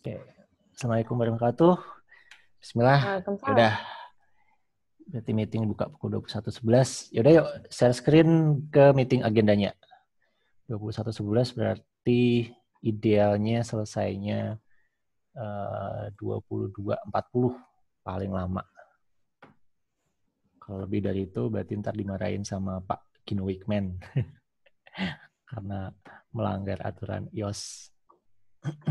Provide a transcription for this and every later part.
Oke. Assalamualaikum warahmatullahi wabarakatuh. Bismillah. Udah. Berarti meeting buka pukul 21.11. Yaudah yuk, share screen ke meeting agendanya. 21.11 berarti idealnya selesainya eh, uh, 22.40 paling lama. Kalau lebih dari itu berarti ntar dimarahin sama Pak Kino Wickman. Karena melanggar aturan IOS.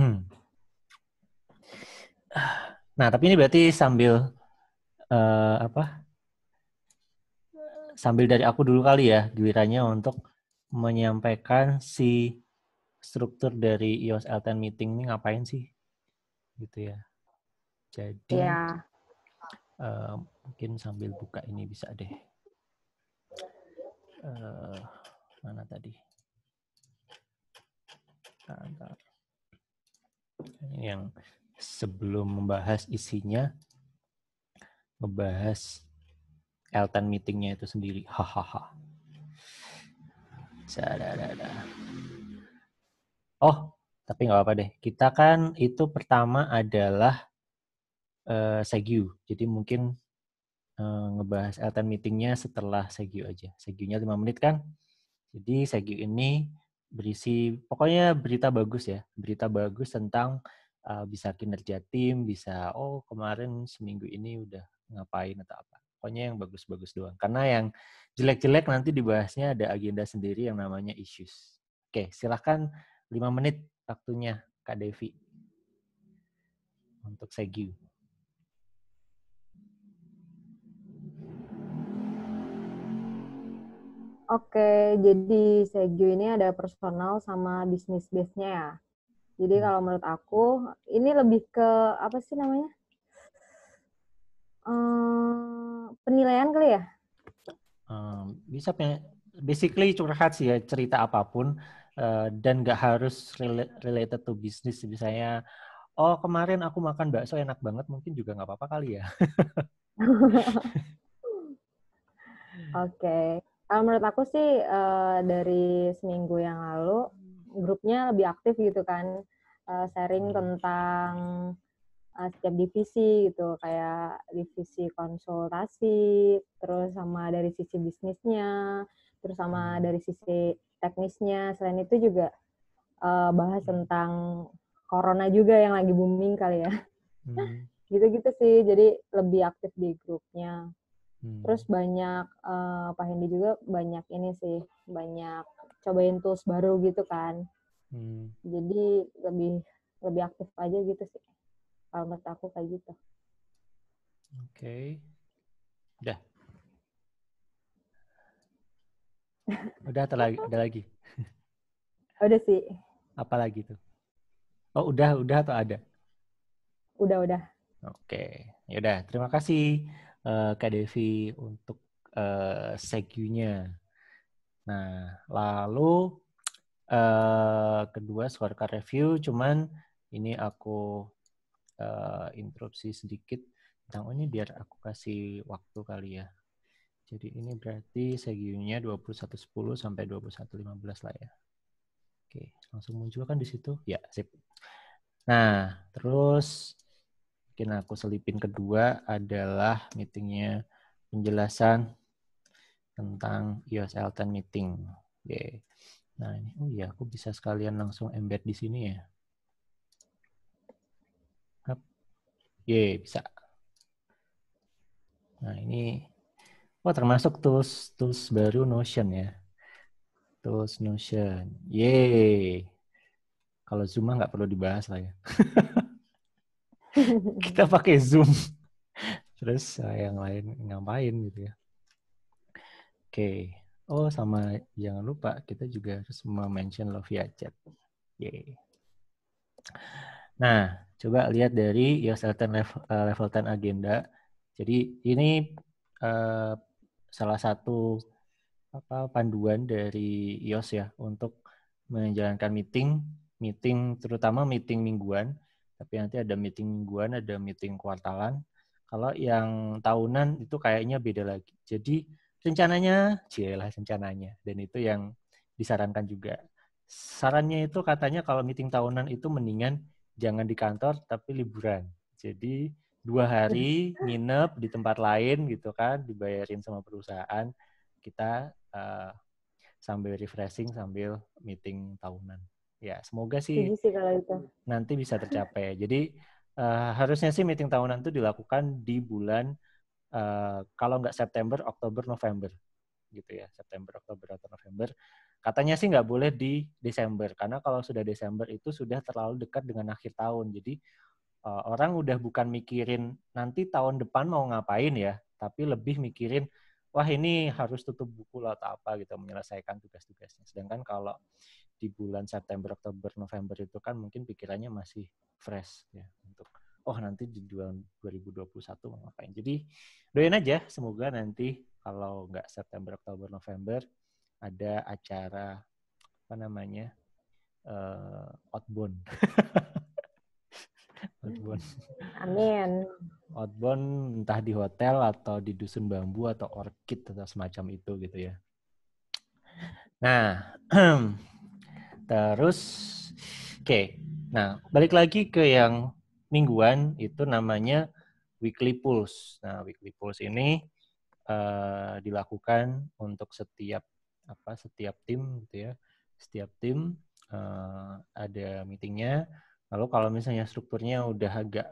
Nah, tapi ini berarti sambil uh, apa? Sambil dari aku dulu kali ya, gilirannya untuk menyampaikan si struktur dari iOS L10 meeting ini ngapain sih? Gitu ya. Jadi yeah. Iya. uh, mungkin sambil buka ini bisa deh. Uh, mana tadi? yang sebelum membahas isinya, membahas Elton meetingnya itu sendiri. Hahaha. Oh, tapi nggak apa-apa deh. Kita kan itu pertama adalah uh, segiu. Jadi mungkin uh, ngebahas Elton meetingnya setelah segiu aja. segiunya 5 menit kan? Jadi segiu ini berisi, pokoknya berita bagus ya. Berita bagus tentang uh, bisa kinerja tim, bisa oh kemarin seminggu ini udah ngapain atau apa. Pokoknya yang bagus-bagus doang. Karena yang jelek-jelek nanti dibahasnya ada agenda sendiri yang namanya issues. Oke, silahkan 5 menit waktunya Kak Devi untuk segi. Oke, jadi Segio ini ada personal sama bisnis-bisnisnya ya. Jadi hmm. kalau menurut aku ini lebih ke apa sih namanya? hmm, penilaian kali ya? Um, bisa basically curhat sih ya cerita apapun uh, dan gak harus relate related to bisnis misalnya oh kemarin aku makan bakso enak banget mungkin juga nggak apa-apa kali ya. Oke, okay. kalau menurut aku sih uh, dari seminggu yang lalu grupnya lebih aktif gitu kan uh, sharing hmm. tentang uh, setiap divisi gitu kayak divisi konsultasi terus sama dari sisi bisnisnya terus sama hmm. dari sisi teknisnya selain itu juga uh, bahas hmm. tentang corona juga yang lagi booming kali ya gitu-gitu sih jadi lebih aktif di grupnya hmm. terus banyak uh, Pak Hendi juga banyak ini sih banyak cobain tools baru gitu kan hmm. jadi lebih lebih aktif aja gitu sih kalau menurut aku kayak gitu oke okay. udah udah ada lagi ada lagi udah sih apa lagi tuh oh udah udah atau ada udah udah oke okay. yaudah terima kasih uh, kak Devi untuk uh, eh, segunya Nah, lalu uh, kedua scorecard review, cuman ini aku uh, interupsi sedikit tentang oh, ini biar aku kasih waktu kali ya. Jadi ini berarti segiunya 21.10 sampai 21.15 lah ya. Oke, langsung muncul kan di situ? Ya, sip. Nah, terus mungkin aku selipin kedua adalah meetingnya penjelasan tentang iOS Elton Meeting. Oke. Nah, ini oh iya aku bisa sekalian langsung embed di sini ya. Hap. Ye, bisa. Nah, ini oh termasuk tools tools baru Notion ya. Tools Notion. Ye. Kalau Zoom nggak perlu dibahas lah ya. Kita pakai Zoom. Terus yang lain ngapain gitu ya. Oke. Oh, sama jangan lupa kita juga harus mention lo via chat. Yay. Nah, coba lihat dari your certain level, uh, level 10 agenda. Jadi ini uh, salah satu apa panduan dari IOS ya untuk menjalankan meeting, meeting terutama meeting mingguan, tapi nanti ada meeting mingguan, ada meeting kuartalan. Kalau yang tahunan itu kayaknya beda lagi. Jadi rencananya, lah rencananya. Dan itu yang disarankan juga. Sarannya itu katanya kalau meeting tahunan itu mendingan jangan di kantor tapi liburan. Jadi dua hari nginep di tempat lain gitu kan, dibayarin sama perusahaan, kita uh, sambil refreshing sambil meeting tahunan. Ya semoga sih, sih kalau itu. nanti bisa tercapai. Jadi uh, harusnya sih meeting tahunan itu dilakukan di bulan uh, kalau nggak September, Oktober, November gitu ya September, Oktober atau November. Katanya sih nggak boleh di Desember karena kalau sudah Desember itu sudah terlalu dekat dengan akhir tahun. Jadi uh, orang udah bukan mikirin nanti tahun depan mau ngapain ya, tapi lebih mikirin wah ini harus tutup buku lah atau apa gitu menyelesaikan tugas-tugasnya. Sedangkan kalau di bulan September, Oktober, November itu kan mungkin pikirannya masih fresh ya untuk oh nanti di 2021 mau ngapain. Jadi doain aja semoga nanti kalau nggak September, Oktober, November ada acara apa namanya uh, outbound. outbound. Amin. Outbound entah di hotel atau di dusun bambu atau orkid atau semacam itu gitu ya. Nah, terus oke. Okay. Nah, balik lagi ke yang mingguan itu namanya weekly pulse. Nah, weekly pulse ini uh, dilakukan untuk setiap apa setiap tim gitu ya. Setiap tim uh, ada meetingnya. Lalu kalau misalnya strukturnya udah agak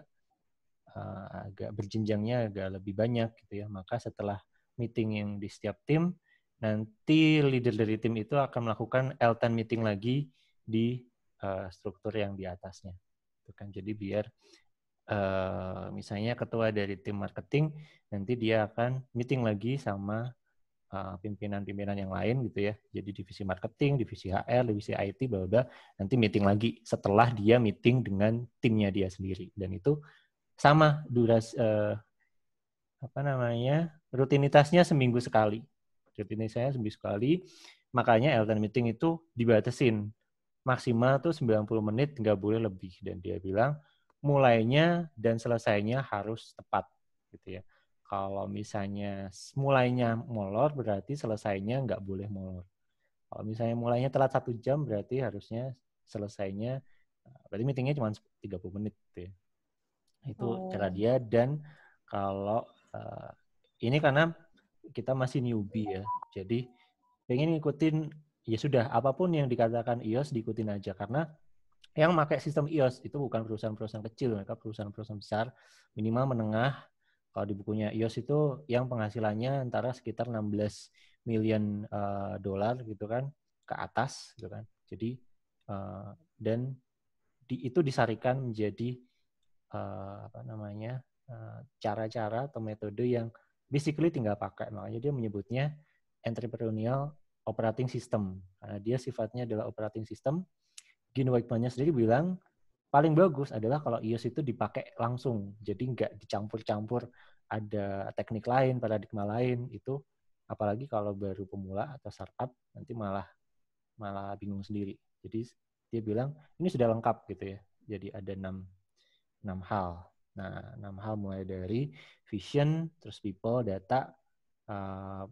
uh, agak berjenjangnya agak lebih banyak gitu ya, maka setelah meeting yang di setiap tim nanti leader dari tim itu akan melakukan L10 meeting lagi di uh, struktur yang di atasnya gitu kan. Jadi biar uh, misalnya ketua dari tim marketing nanti dia akan meeting lagi sama eh, pimpinan-pimpinan uh, yang lain gitu ya. Jadi divisi marketing, divisi HR, divisi IT, bla. Nanti meeting lagi setelah dia meeting dengan timnya dia sendiri. Dan itu sama duras uh, apa namanya rutinitasnya seminggu sekali. Rutinitasnya seminggu sekali. Makanya Elton meeting itu dibatasin maksimal tuh 90 menit nggak boleh lebih dan dia bilang mulainya dan selesainya harus tepat gitu ya kalau misalnya mulainya molor berarti selesainya nggak boleh molor kalau misalnya mulainya telat satu jam berarti harusnya selesainya eh, berarti meetingnya cuma 30 menit gitu ya. itu oh. cara dia dan kalau eh, ini karena kita masih newbie ya jadi pengen ngikutin ya sudah apapun yang dikatakan iOS diikutin aja karena yang pakai sistem iOS itu bukan perusahaan-perusahaan kecil, mereka perusahaan-perusahaan besar, minimal menengah. Kalau di bukunya iOS itu yang penghasilannya antara sekitar 16 million uh, eh, dolar gitu kan ke atas gitu kan. Jadi uh, dan di, itu disarikan menjadi uh, apa namanya cara-cara uh, atau metode yang basically tinggal pakai. Makanya dia menyebutnya entrepreneurial operating system. Karena dia sifatnya adalah operating system. Gene Wickman-nya sendiri bilang, paling bagus adalah kalau iOS itu dipakai langsung. Jadi nggak dicampur-campur ada teknik lain, paradigma lain itu apalagi kalau baru pemula atau startup nanti malah malah bingung sendiri. Jadi dia bilang ini sudah lengkap gitu ya. Jadi ada enam enam hal. Nah, enam hal mulai dari vision, terus people, data, uh,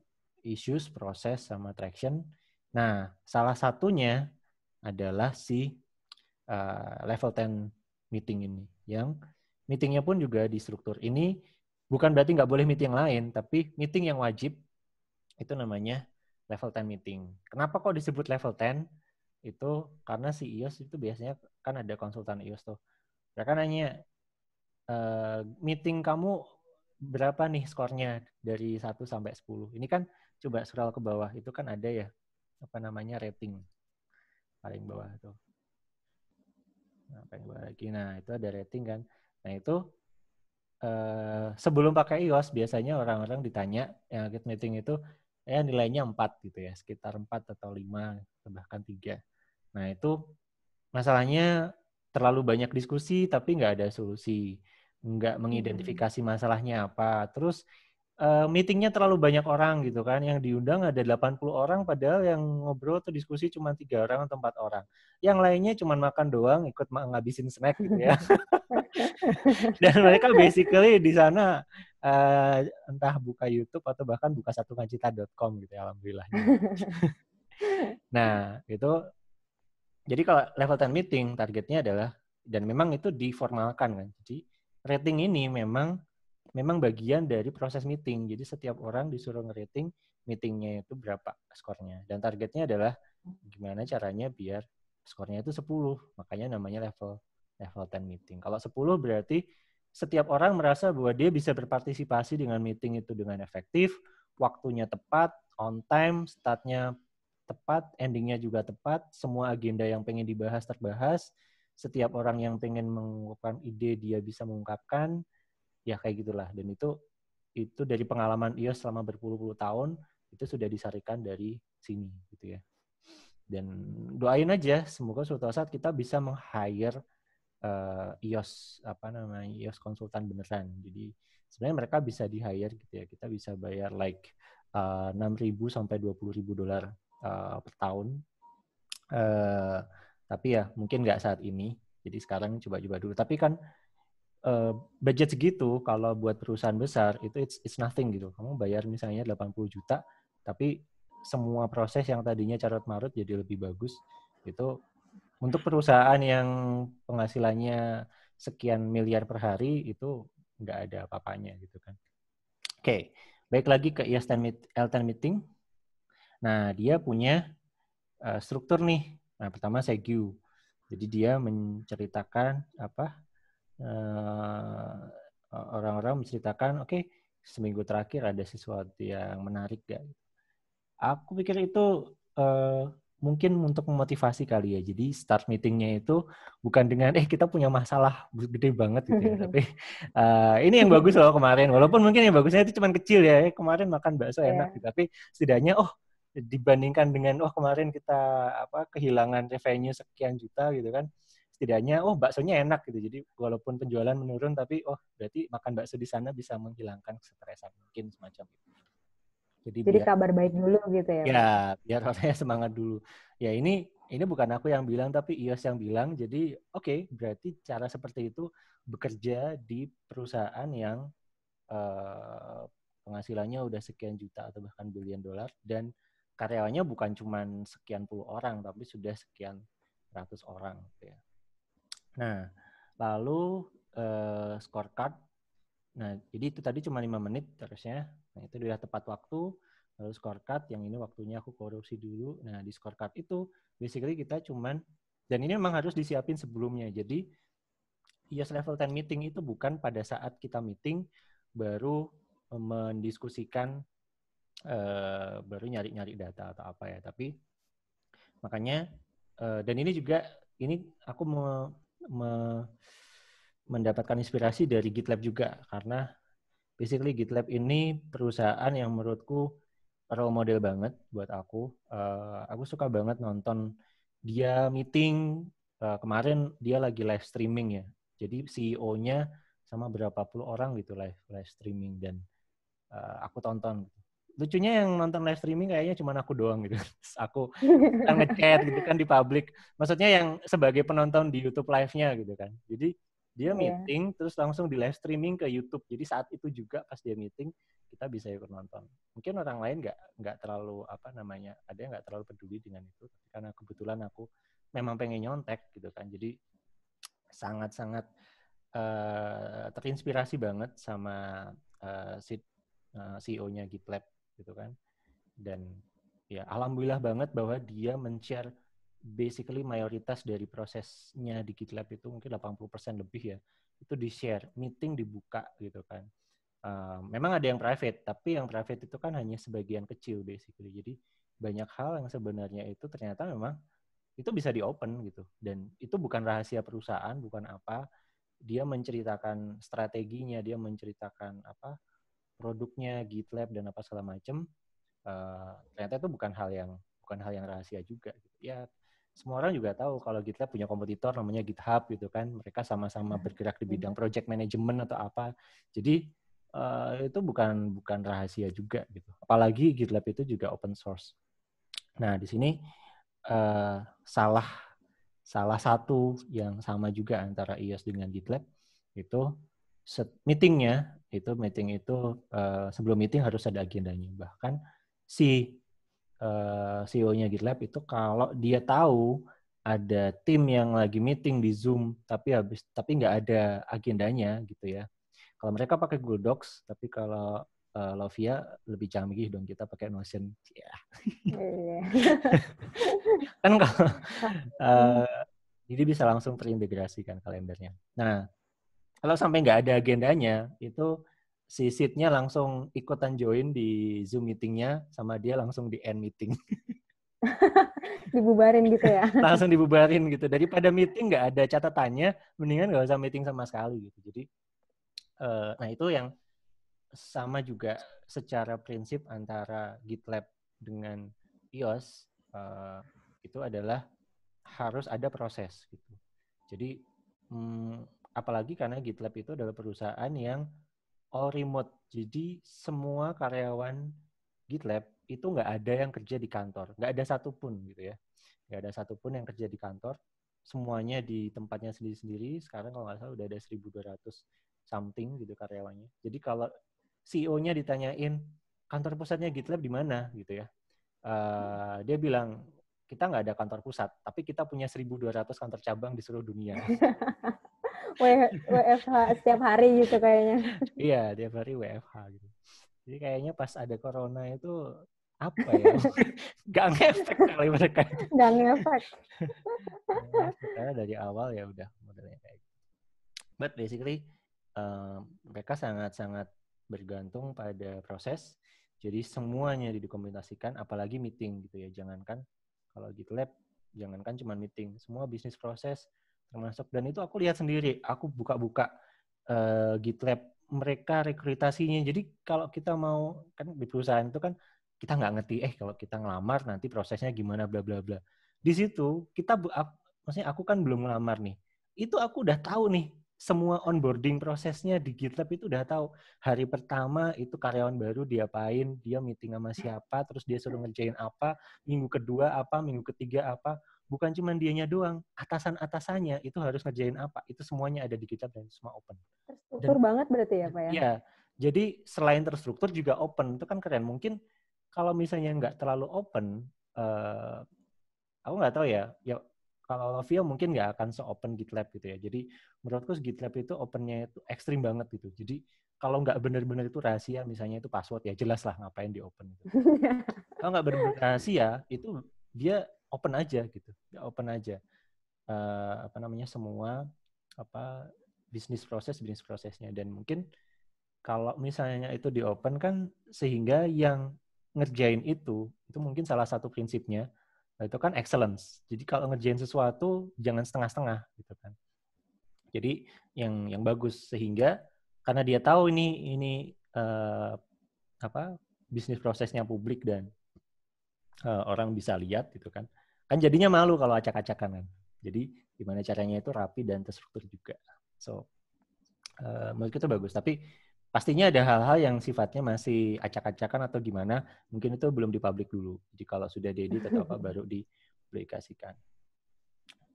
issues, proses, sama traction. Nah, salah satunya adalah si uh, level 10 meeting ini. Yang meetingnya pun juga di struktur ini, bukan berarti nggak boleh meeting lain, tapi meeting yang wajib itu namanya level 10 meeting. Kenapa kok disebut level 10? Itu karena si IOS itu biasanya kan ada konsultan IOS tuh. Mereka nanya, e, meeting kamu berapa nih skornya dari 1 sampai 10. Ini kan coba scroll ke bawah, itu kan ada ya apa namanya rating paling bawah itu. Nah, paling bawah lagi. Nah, itu ada rating kan. Nah, itu eh, sebelum pakai iOS biasanya orang-orang ditanya yang get meeting itu ya nilainya 4 gitu ya, sekitar 4 atau 5 bahkan 3. Nah, itu masalahnya terlalu banyak diskusi tapi nggak ada solusi nggak mengidentifikasi masalahnya apa. Terus uh, meetingnya terlalu banyak orang gitu kan, yang diundang ada 80 orang padahal yang ngobrol atau diskusi cuma tiga orang atau empat orang. Yang lainnya cuma makan doang, ikut ngabisin snack gitu ya. Dan mereka basically di sana uh, entah buka YouTube atau bahkan buka satu ngacita.com gitu ya, alhamdulillah. nah, itu jadi kalau level 10 meeting targetnya adalah dan memang itu diformalkan kan. Jadi rating ini memang memang bagian dari proses meeting. Jadi setiap orang disuruh ngerating meetingnya itu berapa skornya. Dan targetnya adalah gimana caranya biar skornya itu 10. Makanya namanya level level 10 meeting. Kalau 10 berarti setiap orang merasa bahwa dia bisa berpartisipasi dengan meeting itu dengan efektif, waktunya tepat, on time, startnya tepat, endingnya juga tepat, semua agenda yang pengen dibahas terbahas, setiap orang yang pengen mengungkapkan ide dia bisa mengungkapkan ya kayak gitulah dan itu itu dari pengalaman Ios selama berpuluh-puluh tahun itu sudah disarikan dari sini gitu ya dan doain aja semoga suatu saat kita bisa meng-hire eh, Ios apa namanya Ios konsultan beneran jadi sebenarnya mereka bisa di-hire gitu ya kita bisa bayar like uh, eh, 6.000 sampai 20.000 dolar uh, per tahun uh, tapi ya mungkin nggak saat ini. Jadi sekarang coba-coba dulu. Tapi kan uh, budget segitu kalau buat perusahaan besar itu it's, it's nothing gitu. Kamu bayar misalnya 80 juta, tapi semua proses yang tadinya carut marut jadi lebih bagus itu untuk perusahaan yang penghasilannya sekian miliar per hari itu nggak ada apa-apanya gitu kan. Oke, okay. baik lagi ke L10 Meeting. Nah, dia punya eh, struktur nih Nah, pertama Segyu. Jadi dia menceritakan apa eh, orang-orang menceritakan, oke okay, seminggu terakhir ada sesuatu yang menarik gak? Aku pikir itu uh, mungkin untuk memotivasi kali ya. Jadi start meetingnya itu bukan dengan eh kita punya masalah gede banget gitu ya. Tapi uh, ini yang bagus loh kemarin. Walaupun mungkin yang bagusnya itu cuma kecil ya. Kemarin makan bakso iya. enak, gitu. tapi setidaknya oh dibandingkan dengan oh kemarin kita apa kehilangan revenue sekian juta gitu kan setidaknya oh baksonya enak gitu jadi walaupun penjualan menurun tapi oh berarti makan bakso di sana bisa menghilangkan stresan mungkin semacam itu jadi, jadi biar, kabar baik dulu gitu ya ya biar orangnya semangat dulu ya ini ini bukan aku yang bilang tapi iOS yang bilang jadi oke okay, berarti cara seperti itu bekerja di perusahaan yang uh, penghasilannya udah sekian juta atau bahkan billion dolar dan karyawannya bukan cuma sekian puluh orang tapi sudah sekian ratus orang gitu ya. Nah, lalu uh, scorecard. Nah, jadi itu tadi cuma lima menit terusnya. Nah, itu sudah tepat waktu. Lalu scorecard yang ini waktunya aku korupsi dulu. Nah, di scorecard itu basically kita cuma dan ini memang harus disiapin sebelumnya. Jadi yes level 10 meeting itu bukan pada saat kita meeting baru eh, mendiskusikan Eh, baru nyari-nyari data atau apa ya. Tapi makanya uh, dan ini juga ini aku me, me, mendapatkan inspirasi dari GitLab juga karena basically GitLab ini perusahaan yang menurutku role model banget buat aku. Uh, aku suka banget nonton dia meeting uh, kemarin dia lagi live streaming ya. Jadi CEO-nya sama berapa puluh orang gitu live live streaming dan uh, aku tonton gitu lucunya yang nonton live streaming kayaknya cuma aku doang gitu. Terus aku kan ngechat gitu kan di publik. Maksudnya yang sebagai penonton di YouTube live-nya gitu kan. Jadi dia iya. meeting yeah. terus langsung di live streaming ke YouTube. Jadi saat itu juga pas dia meeting kita bisa ikut nonton. Mungkin orang lain nggak nggak terlalu apa namanya, ada yang nggak terlalu peduli dengan itu. Karena kebetulan aku memang pengen nyontek gitu kan. Jadi sangat-sangat uh, terinspirasi banget sama uh, si, uh, eh, CEO-nya GitLab gitu kan dan ya alhamdulillah banget bahwa dia men-share basically mayoritas dari prosesnya di GitLab itu mungkin 80% lebih ya itu di-share meeting dibuka gitu kan uh, memang ada yang private tapi yang private itu kan hanya sebagian kecil basically jadi banyak hal yang sebenarnya itu ternyata memang itu bisa di open gitu dan itu bukan rahasia perusahaan bukan apa dia menceritakan strateginya dia menceritakan apa produknya GitLab dan apa segala macam uh, eh, ternyata itu bukan hal yang bukan hal yang rahasia juga gitu. ya semua orang juga tahu kalau GitLab punya kompetitor namanya GitHub gitu kan mereka sama-sama hmm, bergerak di bidang project management atau apa jadi uh, itu bukan bukan rahasia juga gitu apalagi GitLab itu juga open source nah di sini uh, salah salah satu yang sama juga antara iOS dengan GitLab itu meetingnya itu meeting itu uh, sebelum meeting harus ada agendanya bahkan si uh, eh, CEO-nya GitLab itu kalau dia tahu ada tim yang lagi meeting di Zoom tapi habis tapi nggak ada agendanya gitu ya kalau mereka pakai Google Docs tapi kalau uh, Lovia lebih canggih dong kita pakai Notion ya yeah. kan kalau uh, jadi bisa langsung terintegrasikan kalendernya nah kalau sampai nggak ada agendanya itu si seatnya langsung ikutan join di zoom meetingnya sama dia langsung di end meeting dibubarin gitu ya langsung dibubarin gitu daripada meeting nggak ada catatannya mendingan nggak usah meeting sama sekali gitu jadi uh, nah itu yang sama juga secara prinsip antara GitLab dengan iOS uh, itu adalah harus ada proses gitu jadi hmm, apalagi karena GitLab itu adalah perusahaan yang all remote. Jadi semua karyawan GitLab itu nggak ada yang kerja di kantor, nggak ada satupun gitu ya, nggak ada satupun yang kerja di kantor. Semuanya di tempatnya sendiri-sendiri. Sekarang kalau nggak salah udah ada 1.200 something gitu karyawannya. Jadi kalau CEO-nya ditanyain kantor pusatnya GitLab di mana gitu ya, uh, dia bilang kita nggak ada kantor pusat, tapi kita punya 1.200 kantor cabang di seluruh dunia. WFH setiap hari gitu kayaknya. Iya, tiap hari WFH gitu. Jadi kayaknya pas ada corona itu apa ya? Gak ngefek kali mereka. Gak ngefek. Karena dari awal ya udah modelnya kayak gitu. But basically uh, mereka sangat-sangat bergantung pada proses. Jadi semuanya didokumentasikan, apalagi meeting gitu ya. Jangankan kalau gitu lab, jangankan cuma meeting, semua bisnis proses, termasuk dan itu aku lihat sendiri aku buka-buka uh, GitLab mereka rekrutasinya jadi kalau kita mau kan di perusahaan itu kan kita nggak ngerti eh kalau kita ngelamar nanti prosesnya gimana bla bla bla di situ kita aku, maksudnya aku kan belum ngelamar nih itu aku udah tahu nih semua onboarding prosesnya di GitLab itu udah tahu hari pertama itu karyawan baru diapain dia meeting sama siapa terus dia suruh ngerjain apa minggu kedua apa minggu ketiga apa bukan cuma dianya doang, atasan-atasannya itu harus ngerjain apa. Itu semuanya ada di kita dan semua open. Terstruktur dan, banget berarti ya Pak ya? Iya. Jadi selain terstruktur juga open. Itu kan keren. Mungkin kalau misalnya nggak terlalu open, uh, aku nggak tahu ya, ya kalau Lovio mungkin nggak akan se-open GitLab gitu ya. Jadi menurutku GitLab itu opennya itu ekstrim banget gitu. Jadi kalau nggak benar-benar itu rahasia, misalnya itu password ya jelas lah ngapain di open. Gitu. kalau nggak benar-benar rahasia, itu dia open aja gitu open aja uh, apa namanya semua apa bisnis proses bisnis prosesnya dan mungkin kalau misalnya itu di open kan sehingga yang ngerjain itu itu mungkin salah satu prinsipnya itu kan excellence jadi kalau ngerjain sesuatu jangan setengah-setengah gitu kan jadi yang yang bagus sehingga karena dia tahu ini ini uh, apa bisnis prosesnya publik dan Eh, orang bisa lihat gitu kan. Kan jadinya malu kalau acak-acakan kan. Jadi gimana caranya itu rapi dan terstruktur juga. So uh, menurut kita bagus. Tapi pastinya ada hal-hal yang sifatnya masih acak-acakan atau gimana, mungkin itu belum dipublik dulu. Jadi kalau sudah diedit atau apa baru dipublikasikan.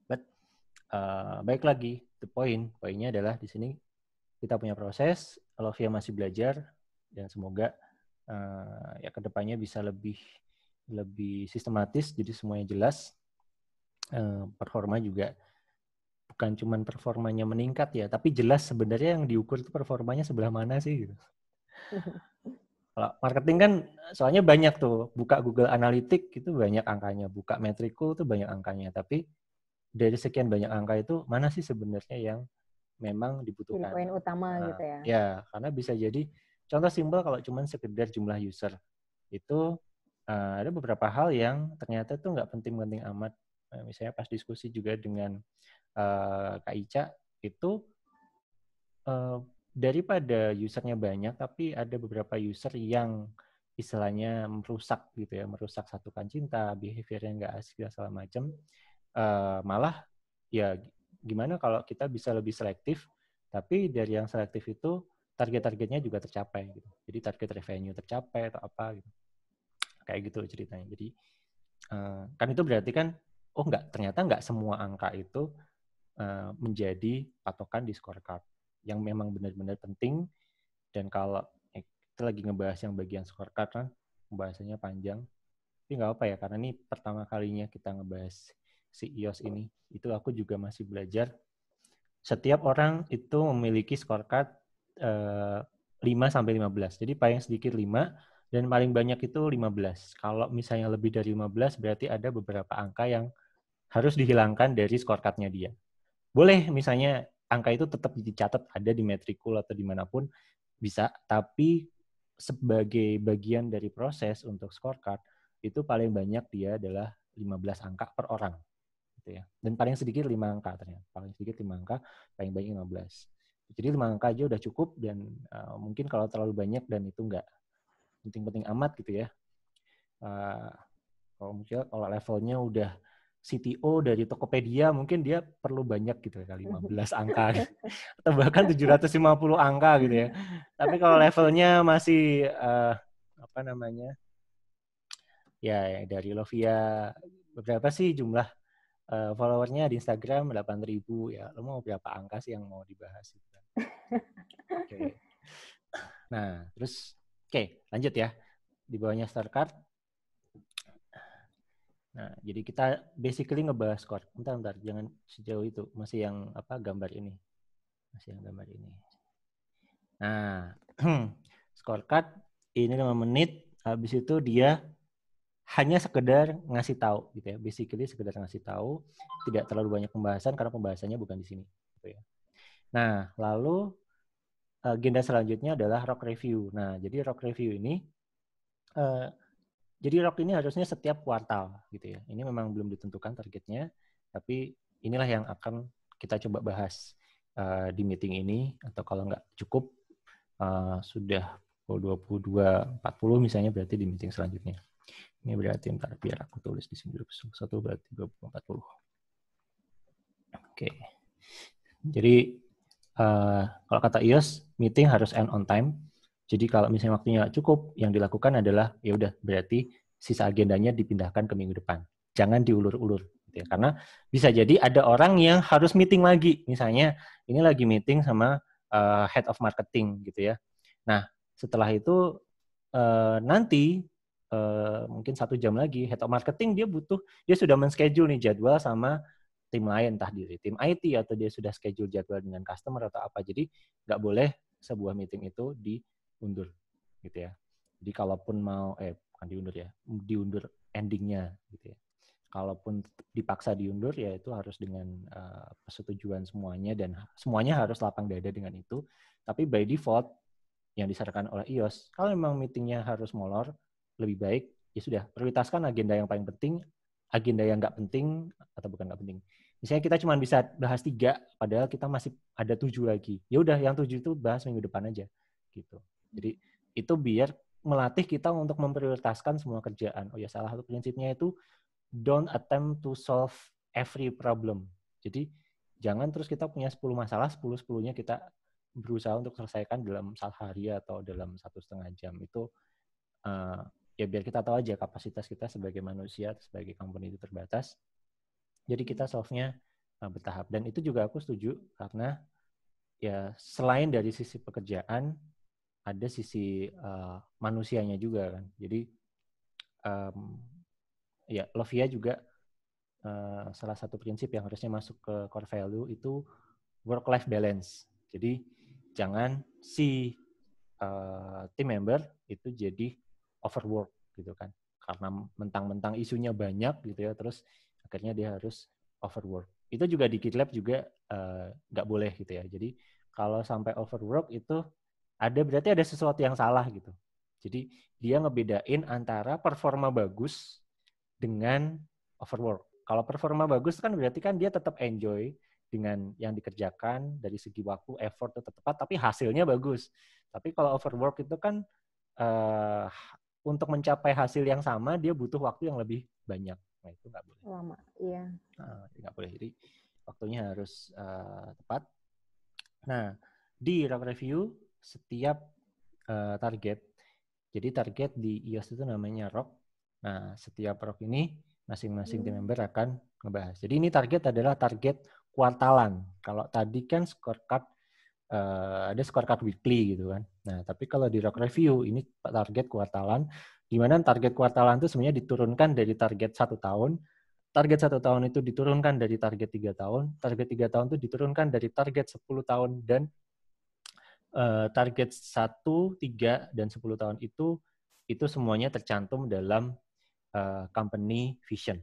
But uh, baik lagi, the point, poinnya adalah di sini kita punya proses, Alovia masih belajar dan semoga uh, ya kedepannya bisa lebih lebih sistematis jadi semuanya jelas eh, performa juga bukan cuman performanya meningkat ya tapi jelas sebenarnya yang diukur itu performanya sebelah mana sih gitu kalau marketing kan soalnya banyak tuh buka Google Analytics itu banyak angkanya buka Metricool itu banyak angkanya tapi dari sekian banyak angka itu mana sih sebenarnya yang memang dibutuhkan poin utama nah, gitu ya ya karena bisa jadi contoh simpel kalau cuman sekedar jumlah user itu uh, ada beberapa hal yang ternyata tuh nggak penting-penting amat. Nah, misalnya pas diskusi juga dengan uh, Kak Ica itu uh, daripada usernya banyak tapi ada beberapa user yang istilahnya merusak gitu ya, merusak satu satukan cinta, behaviornya nggak asik dan segala macam. Uh, malah ya gimana kalau kita bisa lebih selektif, tapi dari yang selektif itu target-targetnya juga tercapai gitu. Jadi target revenue tercapai atau apa gitu kayak gitu ceritanya jadi uh, kan itu berarti kan oh enggak ternyata enggak semua angka itu uh, menjadi patokan di scorecard yang memang benar-benar penting dan kalau eh, kita lagi ngebahas yang bagian scorecard kan pembahasannya panjang tapi nggak apa ya karena ini pertama kalinya kita ngebahas si iOS ini itu aku juga masih belajar setiap orang itu memiliki scorecard uh, eh, 5 sampai 15. Jadi paling sedikit 5, dan paling banyak itu 15. Kalau misalnya lebih dari 15 berarti ada beberapa angka yang harus dihilangkan dari scorecard-nya dia. Boleh misalnya angka itu tetap dicatat ada di metrikul atau dimanapun bisa, tapi sebagai bagian dari proses untuk scorecard itu paling banyak dia adalah 15 angka per orang. Gitu ya. Dan paling sedikit 5 angka ternyata. Paling sedikit 5 angka, paling banyak 15. Jadi 5 angka aja udah cukup dan eh, mungkin kalau terlalu banyak dan itu enggak penting-penting amat gitu ya. Eh, kalau mungkin kalau levelnya udah CTO dari Tokopedia mungkin dia perlu banyak gitu ya 15 angka atau bahkan 750 angka gitu ya. Tapi kalau levelnya masih uh, apa namanya? Ya, ya dari Lovia berapa sih jumlah uh, followernya di Instagram 8000 ya. Lo mau berapa angka sih yang mau dibahas gitu. Kan? Oke. Okay. Nah, terus Oke, lanjut ya. Di bawahnya start card. Nah, jadi kita basically ngebahas skor. Bentar, bentar. Jangan sejauh itu. Masih yang apa gambar ini. Masih yang gambar ini. Nah, scorecard ini 5 menit. Habis itu dia hanya sekedar ngasih tahu gitu ya. Basically sekedar ngasih tahu, tidak terlalu banyak pembahasan karena pembahasannya bukan di sini gitu ya. Nah, lalu Eh, agenda selanjutnya adalah rock review. Nah, jadi rock review ini uh, jadi rock ini harusnya setiap kuartal gitu ya. Ini memang belum ditentukan targetnya, tapi inilah yang akan kita coba bahas uh, di meeting ini atau kalau nggak cukup uh, sudah 22.40 misalnya berarti di meeting selanjutnya. Ini berarti ntar biar aku tulis di sini dulu. Satu berarti 20.40. Oke. Okay. Jadi Eh, kalau kata IOS, meeting harus end on time. Jadi kalau misalnya waktunya cukup, yang dilakukan adalah ya udah berarti sisa agendanya dipindahkan ke minggu depan. Jangan diulur-ulur gitu ya. Karena bisa jadi ada orang yang harus meeting lagi. Misalnya ini lagi meeting sama uh, head of marketing gitu ya. Nah, setelah itu uh, nanti uh, mungkin satu jam lagi head of marketing dia butuh dia sudah men-schedule nih jadwal sama tim lain, entah dari tim IT atau dia sudah schedule jadwal dengan customer atau apa. Jadi nggak boleh sebuah meeting itu diundur, gitu ya. Jadi kalaupun mau, eh bukan diundur ya, diundur endingnya, gitu ya. Kalaupun dipaksa diundur, ya itu harus dengan uh, persetujuan semuanya dan semuanya harus lapang dada dengan itu. Tapi by default yang disarankan oleh IOS, kalau memang meetingnya harus molor, lebih baik ya sudah prioritaskan agenda yang paling penting agenda yang nggak penting atau bukan nggak penting misalnya kita cuma bisa bahas tiga, padahal kita masih ada tujuh lagi. Ya udah, yang tujuh itu bahas minggu depan aja, gitu. Jadi itu biar melatih kita untuk memprioritaskan semua kerjaan. Oh ya, salah satu prinsipnya itu don't attempt to solve every problem. Jadi jangan terus kita punya sepuluh masalah, sepuluh sepuluhnya kita berusaha untuk selesaikan dalam satu hari atau dalam satu setengah jam. Itu uh, ya biar kita tahu aja kapasitas kita sebagai manusia, sebagai company itu terbatas jadi kita solve-nya uh, eh, bertahap. Dan itu juga aku setuju karena ya selain dari sisi pekerjaan, ada sisi uh, manusianya juga kan. Jadi um, ya Lovia juga uh, salah satu prinsip yang harusnya masuk ke core value itu work life balance. Jadi jangan si uh, team member itu jadi overwork gitu kan karena mentang-mentang isunya banyak gitu ya terus akhirnya dia harus overwork itu juga di GitLab juga eh, nggak uh, boleh gitu ya jadi kalau sampai overwork itu ada berarti ada sesuatu yang salah gitu jadi dia ngebedain antara performa bagus dengan overwork kalau performa bagus kan berarti kan dia tetap enjoy dengan yang dikerjakan dari segi waktu effort tetap tepat tapi hasilnya bagus tapi kalau overwork itu kan uh, untuk mencapai hasil yang sama dia butuh waktu yang lebih banyak Nah itu nggak boleh. Lama, iya. Nah, nggak boleh. Jadi waktunya harus uh, tepat. Nah di rock review setiap uh, target, jadi target di iOS e itu namanya rock. Nah setiap rock ini masing-masing hmm. tim member akan ngebahas. Jadi ini target adalah target kuartalan. Kalau tadi kan scorecard uh, eh, ada scorecard weekly gitu kan. Nah, tapi kalau di Rock Review ini target kuartalan gimana target kuartalan itu sebenarnya diturunkan dari target satu tahun, target satu tahun itu diturunkan dari target tiga tahun, target tiga tahun itu diturunkan dari target sepuluh tahun dan uh, target satu, tiga dan sepuluh tahun itu itu semuanya tercantum dalam uh, company vision,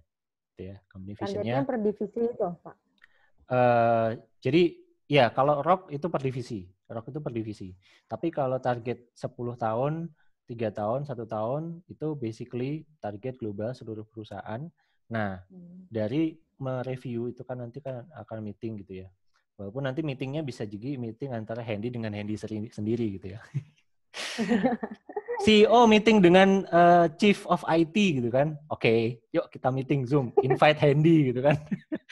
gitu ya. Company visionnya. per divisi itu, Pak. Uh, jadi ya kalau rock itu per divisi, rock itu per divisi. Tapi kalau target sepuluh tahun tiga tahun satu tahun itu basically target global seluruh perusahaan nah hmm. dari mereview itu kan nanti kan akan meeting gitu ya walaupun nanti meetingnya bisa jadi meeting antara Handy dengan Handy sendiri gitu ya CEO meeting dengan uh, Chief of IT gitu kan oke okay, yuk kita meeting Zoom invite Handy gitu kan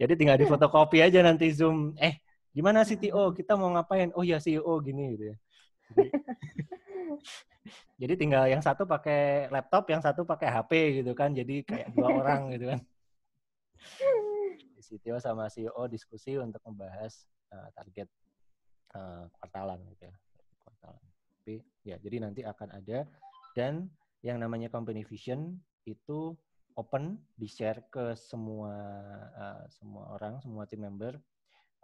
jadi tinggal di fotokopi aja nanti Zoom eh gimana CTO kita mau ngapain oh ya CEO gini gitu ya Jadi tinggal yang satu pakai laptop, yang satu pakai HP gitu kan. Jadi kayak dua orang gitu kan. CTO sama CEO diskusi untuk membahas uh, target uh, kuartalan gitu ya. Kuartalan. Tapi ya jadi nanti akan ada dan yang namanya company vision itu open di share ke semua uh, semua orang semua tim member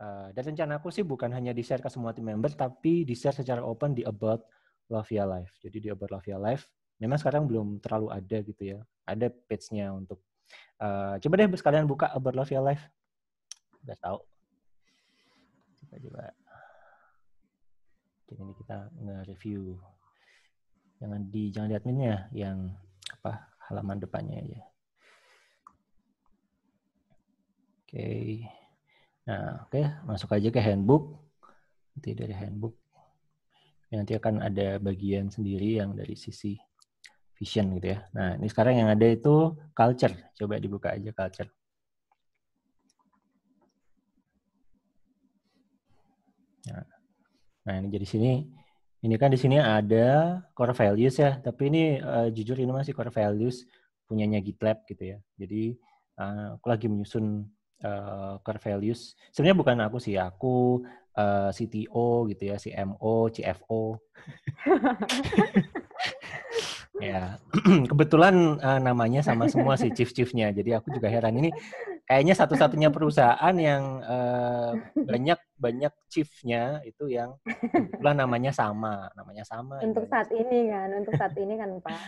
uh, dan rencana aku sih bukan hanya di share ke semua tim member tapi di share secara open di about Lavia Live. Jadi di Love Lavia Live, memang sekarang belum terlalu ada gitu ya. Ada page-nya untuk uh, coba deh sekalian buka Love Lavia Live. Udah tahu. Coba coba. Jadi ini kita nge-review. Jangan di jangan di adminnya yang apa halaman depannya aja. Ya. Oke. Okay. Nah, oke, okay. masuk aja ke handbook. Nanti dari handbook yang nanti akan ada bagian sendiri yang dari sisi vision gitu ya. Nah, ini sekarang yang ada itu culture. Coba dibuka aja culture. Nah, nah ini jadi sini ini kan di sini ada core values ya, tapi ini uh, jujur ini masih core values punyanya GitLab gitu ya. Jadi uh, aku lagi menyusun uh, core values. Sebenarnya bukan aku sih, aku uh, eh, CTO gitu ya, CMO, CFO. ya, kebetulan uh, namanya sama semua sih chief-chiefnya. Jadi aku juga heran ini kayaknya satu-satunya perusahaan yang uh, banyak banyak chiefnya itu yang kebetulan namanya sama, namanya sama. Gitu. Untuk ya. saat ini kan, untuk saat ini kan Pak.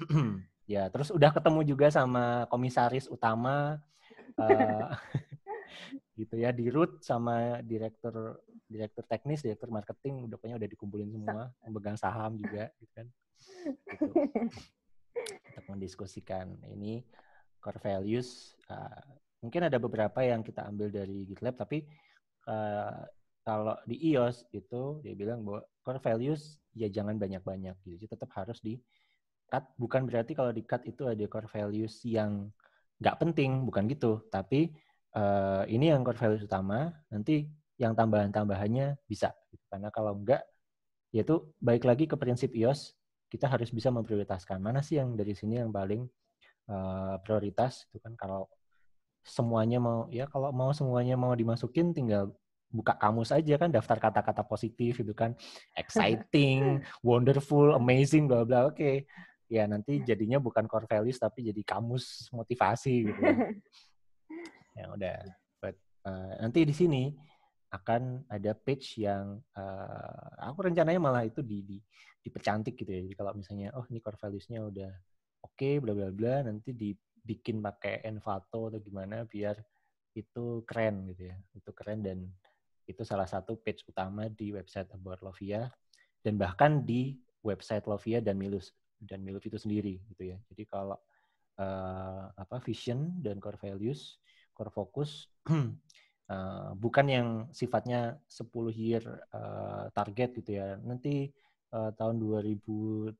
ya, terus udah ketemu juga sama komisaris utama. gitu ya di root sama direktur direktur teknis direktur marketing udah punya udah dikumpulin semua pegang saham juga gitu kan gitu. untuk mendiskusikan ini core values uh, mungkin ada beberapa yang kita ambil dari GitLab tapi uh, kalau di iOS e itu dia bilang bahwa core values ya jangan banyak-banyak gitu jadi tetap harus di cut bukan berarti kalau di cut itu ada core values yang nggak penting bukan gitu tapi uh, ini yang core values utama, nanti yang tambahan-tambahannya bisa. Gitu. Karena kalau enggak, yaitu baik lagi ke prinsip IOS, kita harus bisa memprioritaskan mana sih yang dari sini yang paling uh, prioritas itu kan kalau semuanya mau ya kalau mau semuanya mau dimasukin tinggal buka kamus aja kan daftar kata-kata positif itu kan exciting, wonderful, amazing bla bla oke. Okay. Ya nanti jadinya bukan core values tapi jadi kamus motivasi gitu. Kan. yang udah buat uh, eh, nanti di sini akan ada page yang uh, aku rencananya malah itu di, di dipercantik gitu ya. Jadi kalau misalnya oh ini core values-nya udah oke okay, bla bla bla nanti dibikin pakai Envato atau gimana biar itu keren gitu ya. Itu keren dan itu salah satu page utama di website About Lovia dan bahkan di website Lovia dan Milus dan Milus itu sendiri gitu ya. Jadi kalau uh, apa vision dan core values fokus uh, hmm. eh, bukan yang sifatnya 10 year uh, target gitu ya. Nanti uh, tahun 2030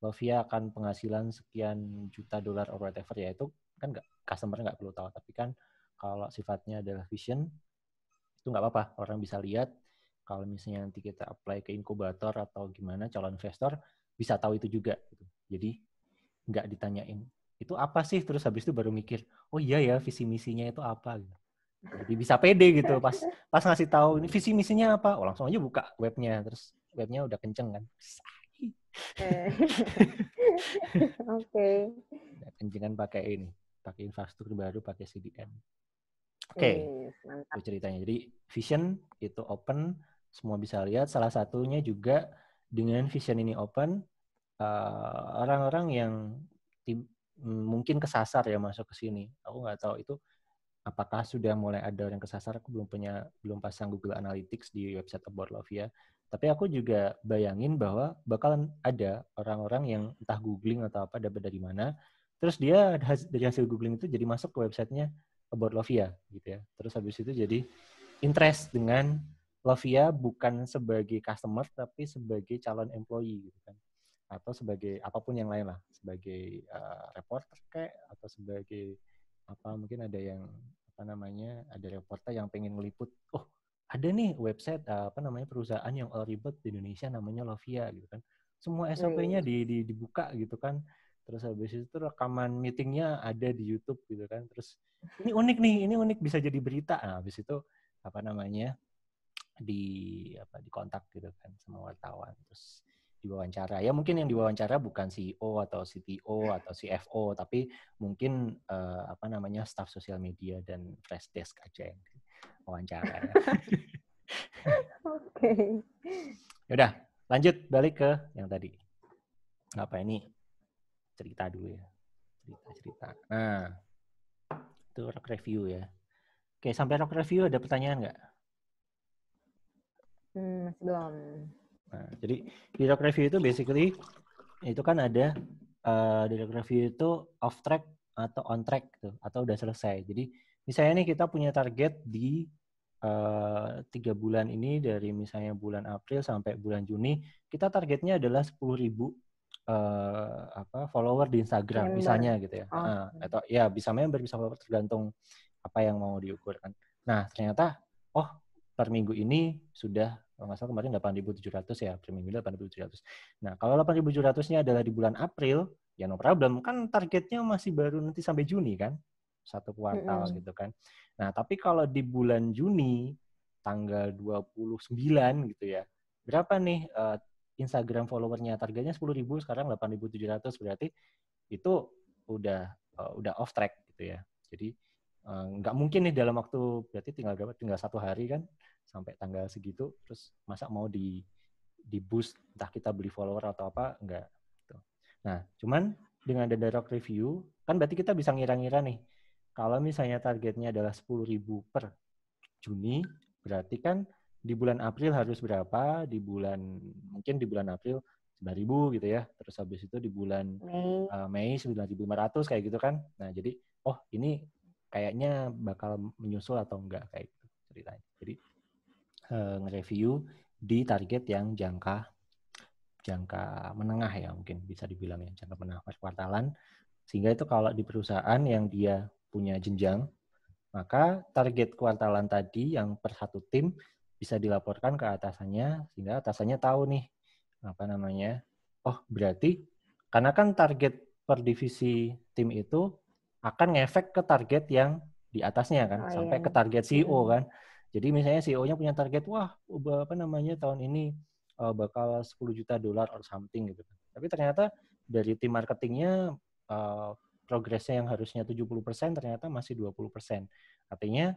Lovia akan penghasilan sekian juta dolar or whatever ya itu kan nggak customer nggak perlu tahu tapi kan kalau sifatnya adalah vision itu nggak apa-apa orang bisa lihat kalau misalnya nanti kita apply ke inkubator atau gimana calon investor bisa tahu itu juga gitu. jadi nggak ditanyain itu apa sih terus habis itu baru mikir oh iya ya visi misinya itu apa gitu jadi bisa pede gitu pas pas ngasih tahu ini visi misinya apa oh langsung aja buka webnya terus webnya udah kenceng kan eh. oke okay. kencengan pakai ini pakai infrastruktur baru pakai CDN oke okay. itu ceritanya jadi vision itu open semua bisa lihat salah satunya juga dengan vision ini open eh, orang-orang uh, orang yang Mm, mungkin kesasar ya masuk ke sini. Aku nggak tahu itu apakah sudah mulai ada yang kesasar. Aku belum punya belum pasang Google Analytics di website About Love ya. Tapi aku juga bayangin bahwa bakalan ada orang-orang yang entah googling atau apa dapat dari mana. Terus dia dari hasil googling itu jadi masuk ke websitenya About Lovia ya, gitu ya. Terus habis itu jadi interest dengan Lovia ya, bukan sebagai customer tapi sebagai calon employee gitu kan atau sebagai apapun yang lain lah sebagai uh, reporter kayak atau sebagai apa mungkin ada yang apa namanya ada reporter yang pengen meliput oh ada nih website uh, apa namanya perusahaan yang all ribet di Indonesia namanya Lovia gitu kan semua hmm. SOP-nya di, di, dibuka gitu kan terus habis itu rekaman meetingnya ada di YouTube gitu kan terus ini unik nih ini unik bisa jadi berita nah habis itu apa namanya di apa di kontak gitu kan sama wartawan terus diwawancara. Ya mungkin yang diwawancara bukan CEO atau CTO atau CFO, tapi mungkin uh, apa namanya staff sosial media dan press desk aja yang wawancara. Ya. Oke. Okay. Yaudah, lanjut balik ke yang tadi. Apa ini? Cerita dulu ya. Cerita-cerita. Nah, itu rock review ya. Oke, sampai rock review ada pertanyaan nggak? Hmm, belum. Nah, jadi direct review itu basically itu kan ada uh, eh, direct review itu off track atau on track tuh gitu, atau udah selesai. Jadi misalnya nih kita punya target di eh, tiga bulan ini dari misalnya bulan April sampai bulan Juni kita targetnya adalah sepuluh ribu uh, apa follower di Instagram member. Iya, iya. misalnya gitu ya oh. uh, atau ya bisa member bisa follower tergantung apa yang mau diukur kan. Nah ternyata oh per minggu ini sudah kalau nggak salah kemarin 8.700 ya, premium minggu 8.700. Nah, kalau 8.700-nya adalah di bulan April, ya no problem. Kan targetnya masih baru nanti sampai Juni kan? Satu kuartal mm -hmm. gitu kan. Nah, tapi kalau di bulan Juni, tanggal 29 gitu ya, berapa nih uh, Instagram followernya? Targetnya 10.000, sekarang 8.700. Berarti itu udah uh, udah off track gitu ya. Jadi eh, nggak mungkin nih dalam waktu berarti tinggal berapa? Tinggal satu hari kan sampai tanggal segitu terus masa mau di di boost entah kita beli follower atau apa enggak gitu. nah cuman dengan ada direct review kan berarti kita bisa ngira-ngira nih kalau misalnya targetnya adalah 10.000 per Juni berarti kan di bulan April harus berapa di bulan mungkin di bulan April 9.000 gitu ya terus habis itu di bulan Mei, uh, Mei 9.500 kayak gitu kan nah jadi oh ini kayaknya bakal menyusul atau enggak kayak gitu ceritanya jadi Eh, nge-review di target yang jangka jangka menengah ya mungkin bisa dibilang ya jangka menengah pas kuartalan sehingga itu kalau di perusahaan yang dia punya jenjang maka target kuartalan tadi yang per satu tim bisa dilaporkan ke atasannya sehingga atasannya tahu nih apa namanya oh berarti karena kan target per divisi tim itu akan ngefek ke target yang di atasnya kan oh, sampai iya. ke target CEO iya. kan jadi misalnya CEO-nya punya target, wah apa namanya tahun ini uh, bakal 10 juta dolar or something gitu. Tapi ternyata dari tim marketingnya uh, progresnya yang harusnya 70% ternyata masih 20%. Artinya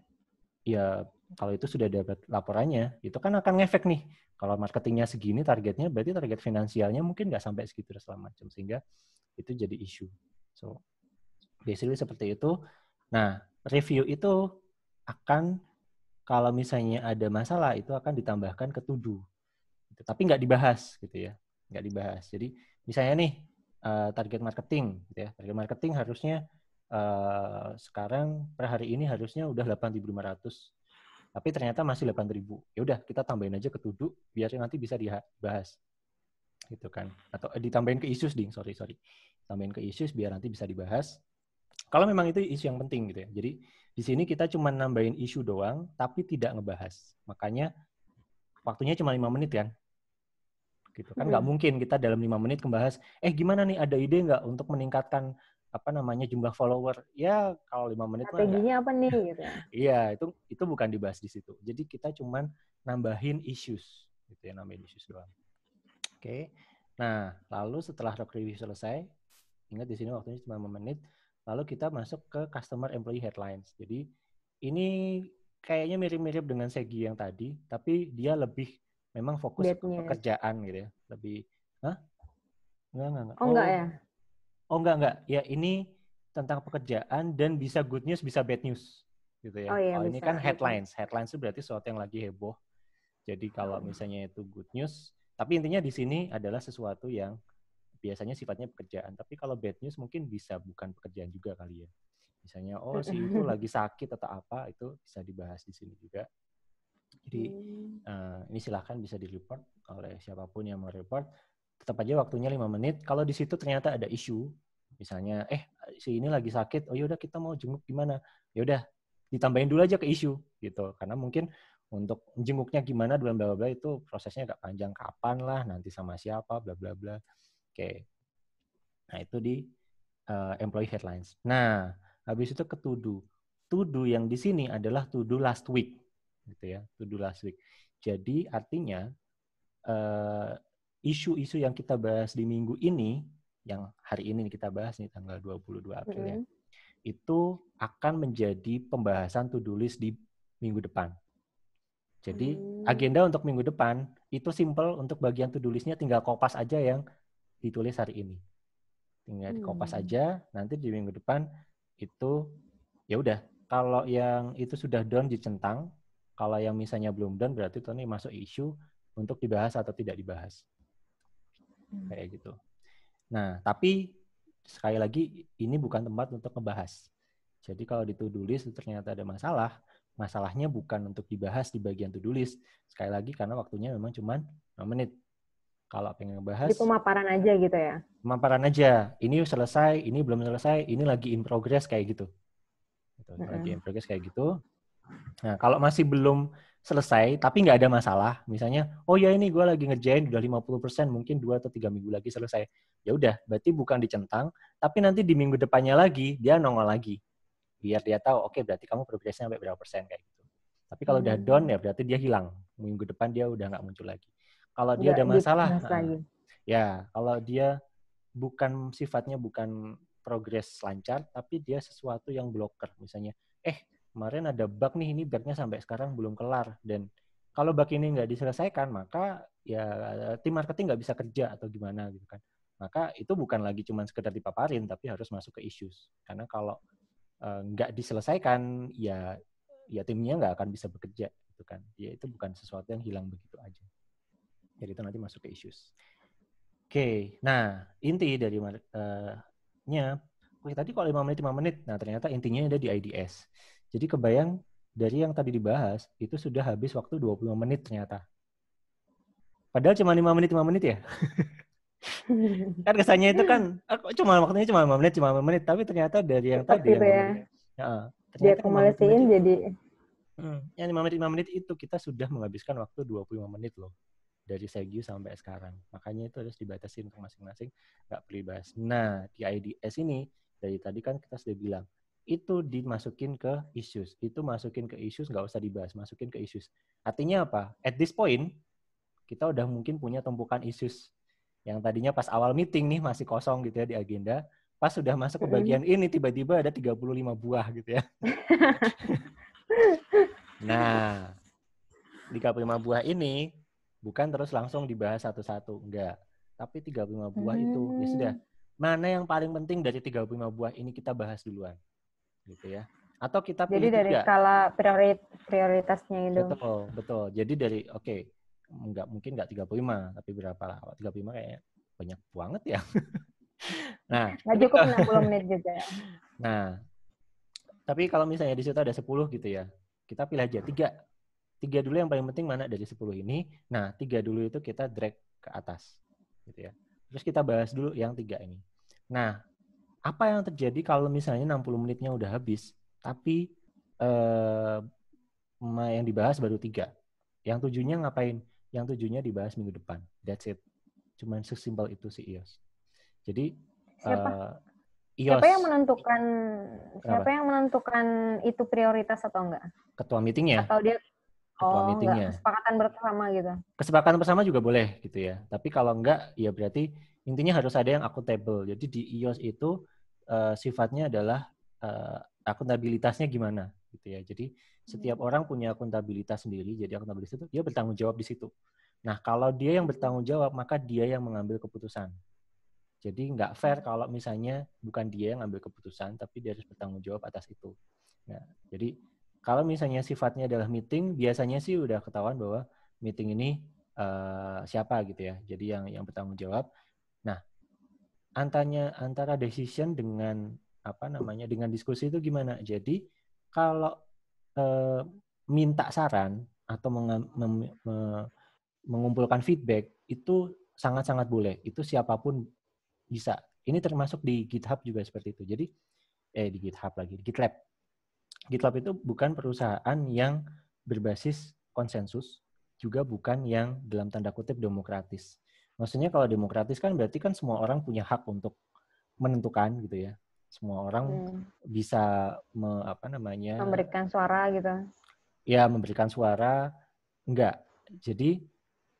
ya kalau itu sudah dapat laporannya, itu kan akan ngefek nih. Kalau marketingnya segini targetnya, berarti target finansialnya mungkin nggak sampai segitu selama macam. Sehingga itu jadi isu. So, basically seperti itu. Nah, review itu akan kalau misalnya ada masalah itu akan ditambahkan ke tuduh. Gitu. Tapi nggak dibahas gitu ya, nggak dibahas. Jadi misalnya nih eh, target marketing, gitu ya. target marketing harusnya eh, sekarang per hari ini harusnya udah 8.500 tapi ternyata masih 8.000. Ya udah kita tambahin aja ke tuduh biar nanti bisa dibahas. Gitu kan. Atau eh, ditambahin ke isu ding, sorry sorry. Tambahin ke isu biar nanti bisa dibahas. Kalau memang itu isu yang penting gitu ya. Jadi di sini kita cuma nambahin isu doang, tapi tidak ngebahas. Makanya waktunya cuma lima menit kan? Gitu kan nggak hmm. mungkin kita dalam lima menit membahas eh gimana nih ada ide nggak untuk meningkatkan apa namanya jumlah follower ya kalau lima menit strateginya apa nih gitu ya? iya itu itu bukan dibahas di situ jadi kita cuma nambahin issues gitu ya nambahin issues doang oke okay. nah lalu setelah review selesai ingat di sini waktunya cuma lima menit Lalu kita masuk ke customer employee headlines. Jadi ini kayaknya mirip-mirip dengan segi yang tadi, tapi dia lebih memang fokus ke pekerjaan gitu ya. Lebih Hah? Enggak, enggak, enggak. Oh, oh, enggak ya? Oh, enggak, enggak. Ya, ini tentang pekerjaan dan bisa good news, bisa bad news gitu ya. Oh, iya, oh, ini kan iya, headlines. Iya. Headlines itu berarti sesuatu yang lagi heboh. Jadi kalau oh. misalnya itu good news, tapi intinya di sini adalah sesuatu yang biasanya sifatnya pekerjaan. Tapi kalau bad news mungkin bisa bukan pekerjaan juga kali ya. Misalnya oh si itu lagi sakit atau apa itu bisa dibahas di sini juga. Jadi uh, ini silahkan bisa di report oleh siapapun yang mau report. Tetap aja waktunya lima menit. Kalau di situ ternyata ada isu, misalnya eh si ini lagi sakit, oh yaudah kita mau jenguk gimana? Yaudah ditambahin dulu aja ke isu gitu. Karena mungkin untuk jenguknya gimana bla bla bla itu prosesnya agak panjang kapan lah nanti sama siapa bla bla bla Oke. Nah, itu di uh, employee headlines. Nah, habis itu ke to do. To do yang di sini adalah to do last week gitu ya, to do last week. Jadi artinya eh, isu-isu uh, yang kita bahas di minggu ini yang hari ini kita bahas nih tanggal 22 April mm -hmm. ya. Itu akan menjadi pembahasan to do list di minggu depan. Jadi hmm. agenda untuk minggu depan itu simple untuk bagian to do listnya tinggal kopas aja yang ditulis hari ini. Tinggal hmm. dikopas aja, nanti di minggu depan itu ya udah. Kalau yang itu sudah down dicentang, kalau yang misalnya belum down berarti itu nih masuk isu untuk dibahas atau tidak dibahas. Hmm. Kayak gitu. Nah, tapi sekali lagi ini bukan tempat untuk ngebahas. Jadi kalau di to-do list ternyata ada masalah, masalahnya bukan untuk dibahas di bagian to-do list. Sekali lagi karena waktunya memang cuma 6 menit. Kalau pengen bahas. Di pemaparan aja gitu ya? Pemaparan aja. Ini selesai, ini belum selesai, ini lagi in progress kayak gitu. gitu Lagi in progress kayak gitu. Nah, kalau masih belum selesai, tapi nggak ada masalah. Misalnya, oh ya ini gue lagi ngerjain udah 50%, mungkin dua atau tiga minggu lagi selesai. Ya udah, berarti bukan dicentang, tapi nanti di minggu depannya lagi, dia nongol lagi. Biar dia tahu, oke okay, berarti kamu progresnya sampai berapa persen, kayak gitu. Tapi kalau hmm. udah down, ya berarti dia hilang. Minggu depan dia udah nggak muncul lagi. Kalau dia ada masalah, gitu. ya kalau dia bukan sifatnya bukan progres lancar, tapi dia sesuatu yang blocker. Misalnya, eh kemarin ada bug nih, ini bugnya sampai sekarang belum kelar. Dan kalau bug ini nggak diselesaikan, maka ya eh, tim marketing nggak bisa kerja atau gimana gitu kan. Maka itu bukan lagi cuma sekedar dipaparin, tapi harus masuk ke issues. Karena kalau uh, diselesaikan, ya ya timnya nggak akan bisa bekerja gitu kan. Ya itu bukan sesuatu yang hilang begitu aja biar itu nanti masuk ke issues. Oke, okay. nah inti dari uh, nya Oke, tadi kalau 5 menit 5 menit. Nah, ternyata intinya ada di IDS. Jadi kebayang dari yang tadi dibahas itu sudah habis waktu 25 menit ternyata. Padahal cuma 5 menit 5 menit ya. kan kesannya itu kan aku ah, cuma waktunya cuma 5 menit cuma 5 menit, tapi ternyata dari yang Seperti tadi itu yang ya. ya ternyata akumulasiin jadi hmm, yang 5 menit 5 menit itu kita sudah menghabiskan waktu 25 menit loh dari segi sampai sekarang. Makanya itu harus dibatasi untuk masing-masing, nggak pribahas. Nah, di IDS ini, dari tadi kan kita sudah bilang, itu dimasukin ke issues. Itu masukin ke issues, nggak usah dibahas, masukin ke issues. Artinya apa? At this point, kita udah mungkin punya tumpukan issues. Yang tadinya pas awal meeting nih masih kosong gitu ya di agenda, pas sudah masuk ke bagian ini tiba-tiba ada 35 buah gitu ya. nah, 35 buah ini Bukan terus langsung dibahas satu-satu, enggak. Tapi 35 buah hmm. itu ya sudah. Hmm. Mana yang paling penting dari 35 buah ini kita bahas duluan. Gitu ya. Atau kita pilih Jadi dari tiga. skala prioritasnya itu. Betul, betul. Jadi dari oke, okay, enggak mungkin enggak 35, tapi berapa lah? 35 kayaknya banyak banget ya. nah, nggak cukup 60 menit juga. Nah, tapi kalau misalnya di situ ada 10 gitu ya, kita pilih aja tiga tiga dulu yang paling penting mana dari 10 ini. Nah, tiga dulu itu kita drag ke atas, gitu ya. Terus kita bahas dulu yang tiga ini. Nah, apa yang terjadi kalau misalnya 60 menitnya udah habis, tapi eh, yang dibahas baru tiga. Yang tujuhnya ngapain? Yang tujuhnya dibahas minggu depan. That's it. Cuman sesimpel itu si IOS. Jadi siapa? Uh, IOS. Siapa yang menentukan Kenapa? siapa yang menentukan itu prioritas atau enggak? Ketua meetingnya. Atau dia ketua oh, meetingnya. Kesepakatan bersama gitu. Kesepakatan bersama juga boleh gitu ya. Tapi kalau enggak, ya berarti intinya harus ada yang akuntabel. Jadi di IOS e itu uh, sifatnya adalah uh, akuntabilitasnya gimana gitu ya. Jadi setiap hmm. orang punya akuntabilitas sendiri. Jadi akuntabilitas itu dia bertanggung jawab di situ. Nah kalau dia yang bertanggung jawab, maka dia yang mengambil keputusan. Jadi nggak fair hmm. kalau misalnya bukan dia yang ambil keputusan, tapi dia harus bertanggung jawab atas itu. Nah, jadi kalau misalnya sifatnya adalah meeting, biasanya sih udah ketahuan bahwa meeting ini uh, siapa gitu ya. Jadi yang yang bertanggung jawab. Nah, antanya antara decision dengan apa namanya dengan diskusi itu gimana? Jadi kalau uh, minta saran atau meng, mem, me, mengumpulkan feedback itu sangat-sangat boleh. Itu siapapun bisa. Ini termasuk di GitHub juga seperti itu. Jadi eh di GitHub lagi, di GitLab GitLab itu bukan perusahaan yang berbasis konsensus, juga bukan yang dalam tanda kutip demokratis. Maksudnya kalau demokratis kan berarti kan semua orang punya hak untuk menentukan gitu ya. Semua orang hmm. bisa me, apa namanya memberikan suara gitu. Ya, memberikan suara enggak. Jadi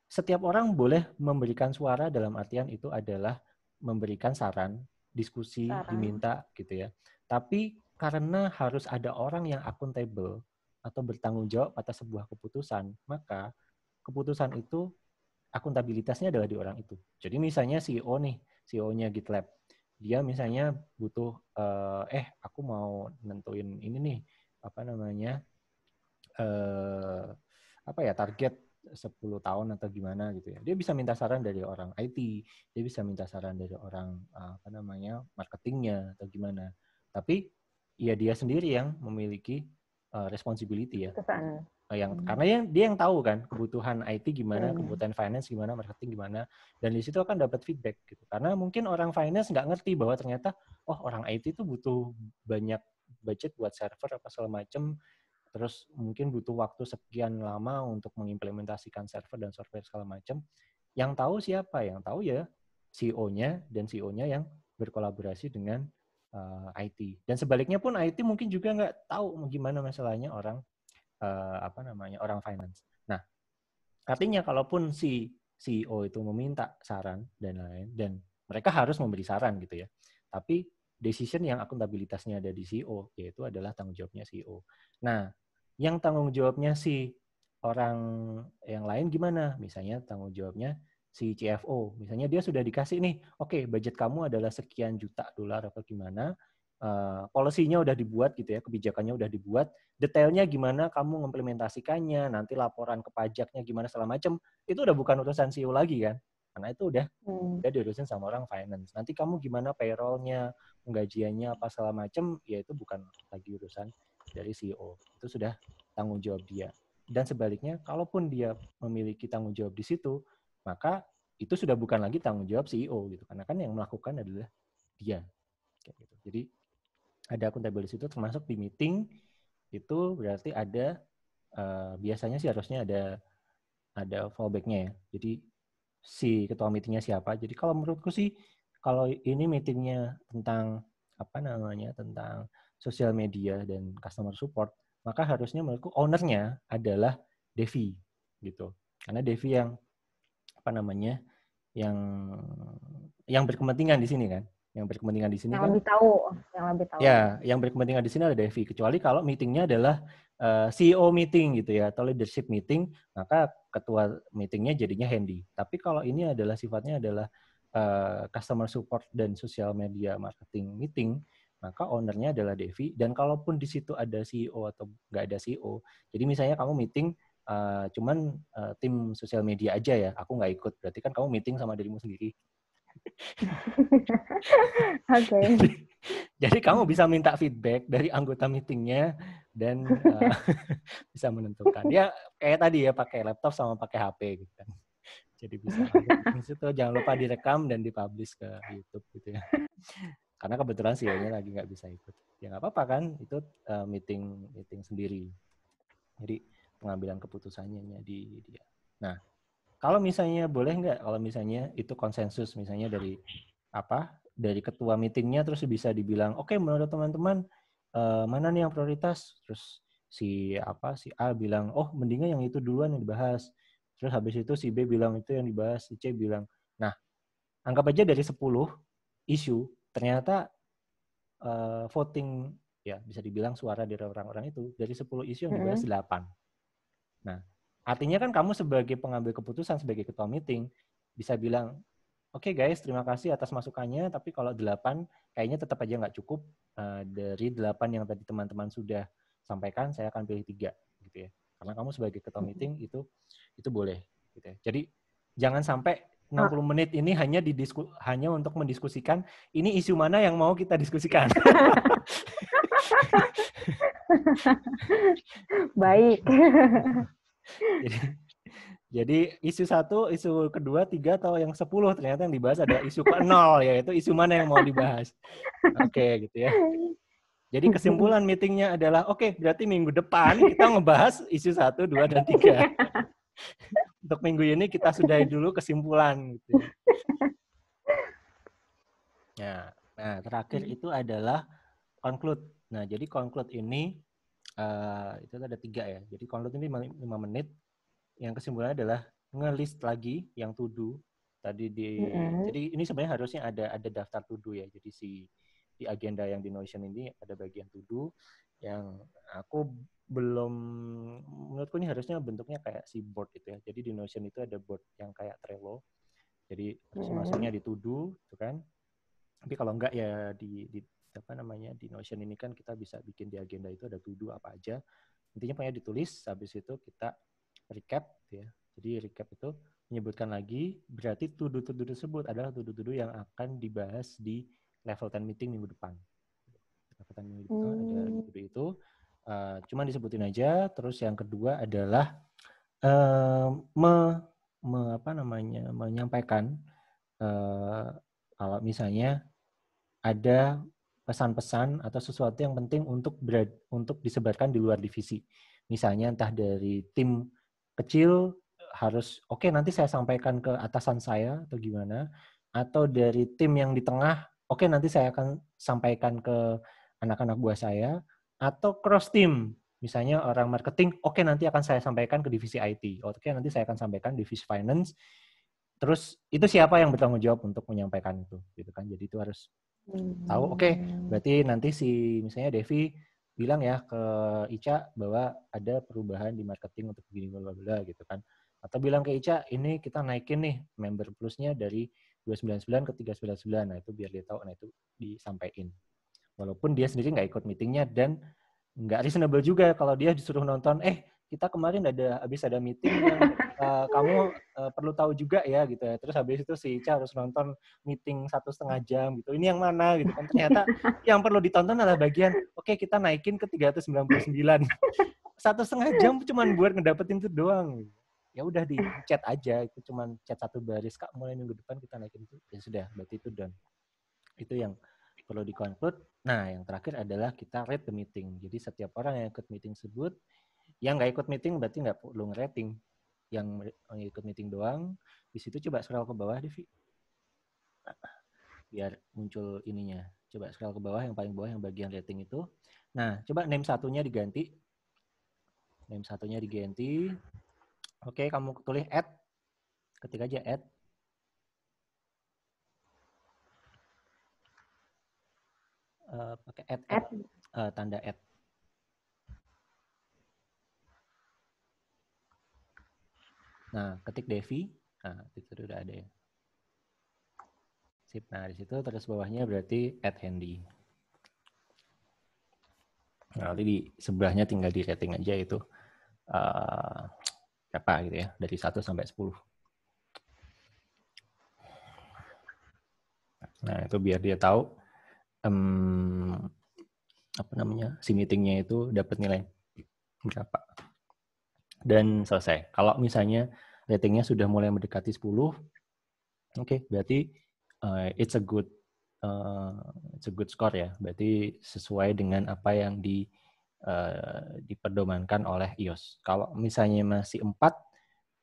setiap orang boleh memberikan suara dalam artian itu adalah memberikan saran, diskusi, saran. diminta gitu ya. Tapi karena harus ada orang yang akuntabel atau bertanggung jawab atas sebuah keputusan, maka keputusan itu akuntabilitasnya adalah di orang itu. Jadi misalnya CEO nih, CEO-nya GitLab, dia misalnya butuh eh, eh aku mau nentuin ini nih apa namanya eh apa ya target 10 tahun atau gimana gitu ya. Dia bisa minta saran dari orang IT, dia bisa minta saran dari orang eh, apa namanya marketingnya atau gimana. Tapi ya dia sendiri yang memiliki uh, responsibility ya. Kesan. Eh, yang hmm. karena yang dia yang tahu kan kebutuhan IT gimana, hmm. kebutuhan finance gimana, marketing gimana, dan di situ akan dapat feedback gitu. Karena mungkin orang finance nggak ngerti bahwa ternyata oh orang IT itu butuh banyak budget buat server apa segala macem terus mungkin butuh waktu sekian lama untuk mengimplementasikan server dan software segala macam. Yang tahu siapa? Yang tahu ya CEO-nya dan CEO-nya yang berkolaborasi dengan uh, eh, IT. Dan sebaliknya pun IT mungkin juga nggak tahu gimana masalahnya orang uh, apa namanya orang finance. Nah, artinya kalaupun si CEO itu meminta saran dan lain dan mereka harus memberi saran gitu ya. Tapi decision yang akuntabilitasnya ada di CEO yaitu adalah tanggung jawabnya CEO. Nah, yang tanggung jawabnya si orang yang lain gimana? Misalnya tanggung jawabnya si CFO. Misalnya dia sudah dikasih nih, oke okay, budget kamu adalah sekian juta dolar atau gimana, uh, eh, polisinya udah dibuat gitu ya, kebijakannya udah dibuat, detailnya gimana kamu mengimplementasikannya, nanti laporan ke pajaknya gimana segala macam, itu udah bukan urusan CEO lagi kan. Karena itu udah hmm. udah diurusin sama orang finance. Nanti kamu gimana payrollnya, penggajiannya apa segala macam, ya itu bukan lagi urusan dari CEO. Itu sudah tanggung jawab dia. Dan sebaliknya, kalaupun dia memiliki tanggung jawab di situ, maka itu sudah bukan lagi tanggung jawab CEO gitu karena kan yang melakukan adalah dia kayak gitu jadi ada akuntabilitas itu termasuk di meeting itu berarti ada uh, biasanya sih harusnya ada ada fallbacknya ya jadi si ketua meetingnya siapa jadi kalau menurutku sih kalau ini meetingnya tentang apa namanya tentang sosial media dan customer support maka harusnya menurutku ownernya adalah Devi gitu karena Devi yang apa namanya yang yang berkepentingan di sini kan yang berkepentingan di sini yang kan, lebih tahu yang lebih tahu ya yang berkepentingan di sini ada Devi kecuali kalau meetingnya adalah uh, eh, CEO meeting gitu ya atau leadership meeting maka ketua meetingnya jadinya handy tapi kalau ini adalah sifatnya adalah uh, customer support dan social media marketing meeting maka ownernya adalah Devi dan kalaupun di situ ada CEO atau nggak ada CEO jadi misalnya kamu meeting uh, cuman uh, tim sosial media aja ya aku nggak ikut berarti kan kamu meeting sama dirimu sendiri Oke. okay. Jadi kamu bisa minta feedback dari anggota meetingnya dan uh, bisa menentukan. Ya kayak tadi ya pakai laptop sama pakai HP gitu kan. Jadi bisa. itu jangan lupa direkam dan dipublish ke YouTube gitu ya. Karena kebetulan sih ini e lagi nggak bisa ikut. Ya nggak apa-apa kan, itu uh, meeting meeting sendiri. Jadi pengambilan keputusannya di dia. Nah, kalau misalnya boleh nggak kalau misalnya itu konsensus misalnya dari apa dari ketua meetingnya terus bisa dibilang oke okay, menurut teman-teman uh, mana nih yang prioritas terus si apa si A bilang oh mendingan yang itu duluan yang dibahas terus habis itu si B bilang itu yang dibahas si C bilang nah anggap aja dari 10 isu ternyata uh, voting ya bisa dibilang suara dari orang-orang itu dari 10 isu yang dibahas mm -hmm. 8 Nah, artinya kan kamu sebagai pengambil keputusan, sebagai ketua meeting, bisa bilang, oke okay guys, terima kasih atas masukannya, tapi kalau delapan kayaknya tetap aja nggak cukup. Uh, dari delapan yang tadi teman-teman sudah sampaikan, saya akan pilih tiga gitu ya. Karena kamu sebagai ketua meeting itu itu boleh gitu ya. Jadi jangan sampai 60 menit ini hanya didisku hanya untuk mendiskusikan ini isu mana yang mau kita diskusikan. Baik. jadi, jadi isu satu, isu kedua, tiga, atau yang sepuluh ternyata yang dibahas ada isu ke nol, yaitu isu mana yang mau dibahas. Oke, okay, gitu ya. Jadi kesimpulan meetingnya adalah, oke, okay, berarti minggu depan kita ngebahas isu satu, dua, dan tiga. Untuk minggu ini kita sudahi dulu kesimpulan. Gitu. Ya. ya nah, terakhir hmm. itu adalah conclude Nah, jadi conclude ini uh, itu ada tiga ya. Jadi conclude ini 5 menit. Yang kesimpulannya adalah ngelist lagi yang tuduh tadi di mm -hmm. jadi ini sebenarnya harusnya ada ada daftar tuduh ya. Jadi si di agenda yang di Notion ini ada bagian tuduh yang aku belum menurutku ini harusnya bentuknya kayak si board itu ya. Jadi di Notion itu ada board yang kayak Trello. Jadi mm -hmm. masuknya di to do itu kan. Tapi kalau enggak ya di, di apa namanya di Notion ini kan kita bisa bikin di agenda itu ada to-do apa aja. Intinya pokoknya ditulis, habis itu kita recap gitu ya. Jadi recap itu menyebutkan lagi berarti to-do to-do tersebut adalah to-do to yang akan dibahas di level 10 meeting minggu depan. Level 10 minggu depan ada hmm. to-do itu. Uh, cuman disebutin aja. Terus yang kedua adalah uh, me, me apa namanya menyampaikan uh, kalau misalnya ada pesan-pesan atau sesuatu yang penting untuk ber, untuk disebarkan di luar divisi. Misalnya entah dari tim kecil harus oke okay, nanti saya sampaikan ke atasan saya atau gimana atau dari tim yang di tengah oke okay, nanti saya akan sampaikan ke anak-anak buah saya atau cross team misalnya orang marketing oke okay, nanti akan saya sampaikan ke divisi IT oke okay, nanti saya akan sampaikan divisi finance terus itu siapa yang bertanggung jawab untuk menyampaikan itu gitu kan jadi itu harus tahu oke okay, berarti nanti si misalnya Devi bilang ya ke Ica bahwa ada perubahan di marketing untuk begini bla bla gitu kan atau bilang ke Ica ini kita naikin nih member plusnya dari 299 ke 399 nah itu biar dia tahu nah itu disampaikan walaupun dia sendiri nggak ikut meetingnya dan nggak reasonable juga kalau dia disuruh nonton eh kita kemarin ada habis ada meeting yang uh, eh, kamu uh, perlu tahu juga ya gitu ya. Terus habis itu si Ica harus nonton meeting satu setengah jam gitu. Ini yang mana gitu kan. Ternyata yang perlu ditonton adalah bagian oke okay, kita naikin ke 399. satu setengah jam cuma buat ngedapetin itu doang. Ya udah di chat aja itu cuman chat satu baris Kak mulai minggu depan kita naikin itu. Ya sudah, berarti itu done. Itu yang perlu di conclude. Nah, yang terakhir adalah kita rate the meeting. Jadi setiap orang yang ikut meeting tersebut yang nggak ikut meeting berarti nggak perlu ngerating. Yang ikut meeting doang, di situ coba scroll ke bawah, Devi. Biar muncul ininya. Coba scroll ke bawah, yang paling bawah yang bagian rating itu. Nah, coba name satunya diganti. Name satunya diganti. Oke, kamu tulis add. Ketik aja add. Uh, pakai add, add. Uh, tanda add. Nah, ketik Devi. Nah, itu sudah ada ya. Sip. Nah, di situ terus bawahnya berarti add handy. Nah, nanti di sebelahnya tinggal di rating aja itu uh, apa gitu ya, dari 1 sampai 10. Nah, itu biar dia tahu um, apa namanya, si meetingnya itu dapat nilai berapa dan selesai. Kalau misalnya ratingnya sudah mulai mendekati 10, oke, okay, berarti uh, it's a good uh, it's a good score ya. Berarti sesuai dengan apa yang di uh, diperdomankan oleh iOS. Kalau misalnya masih 4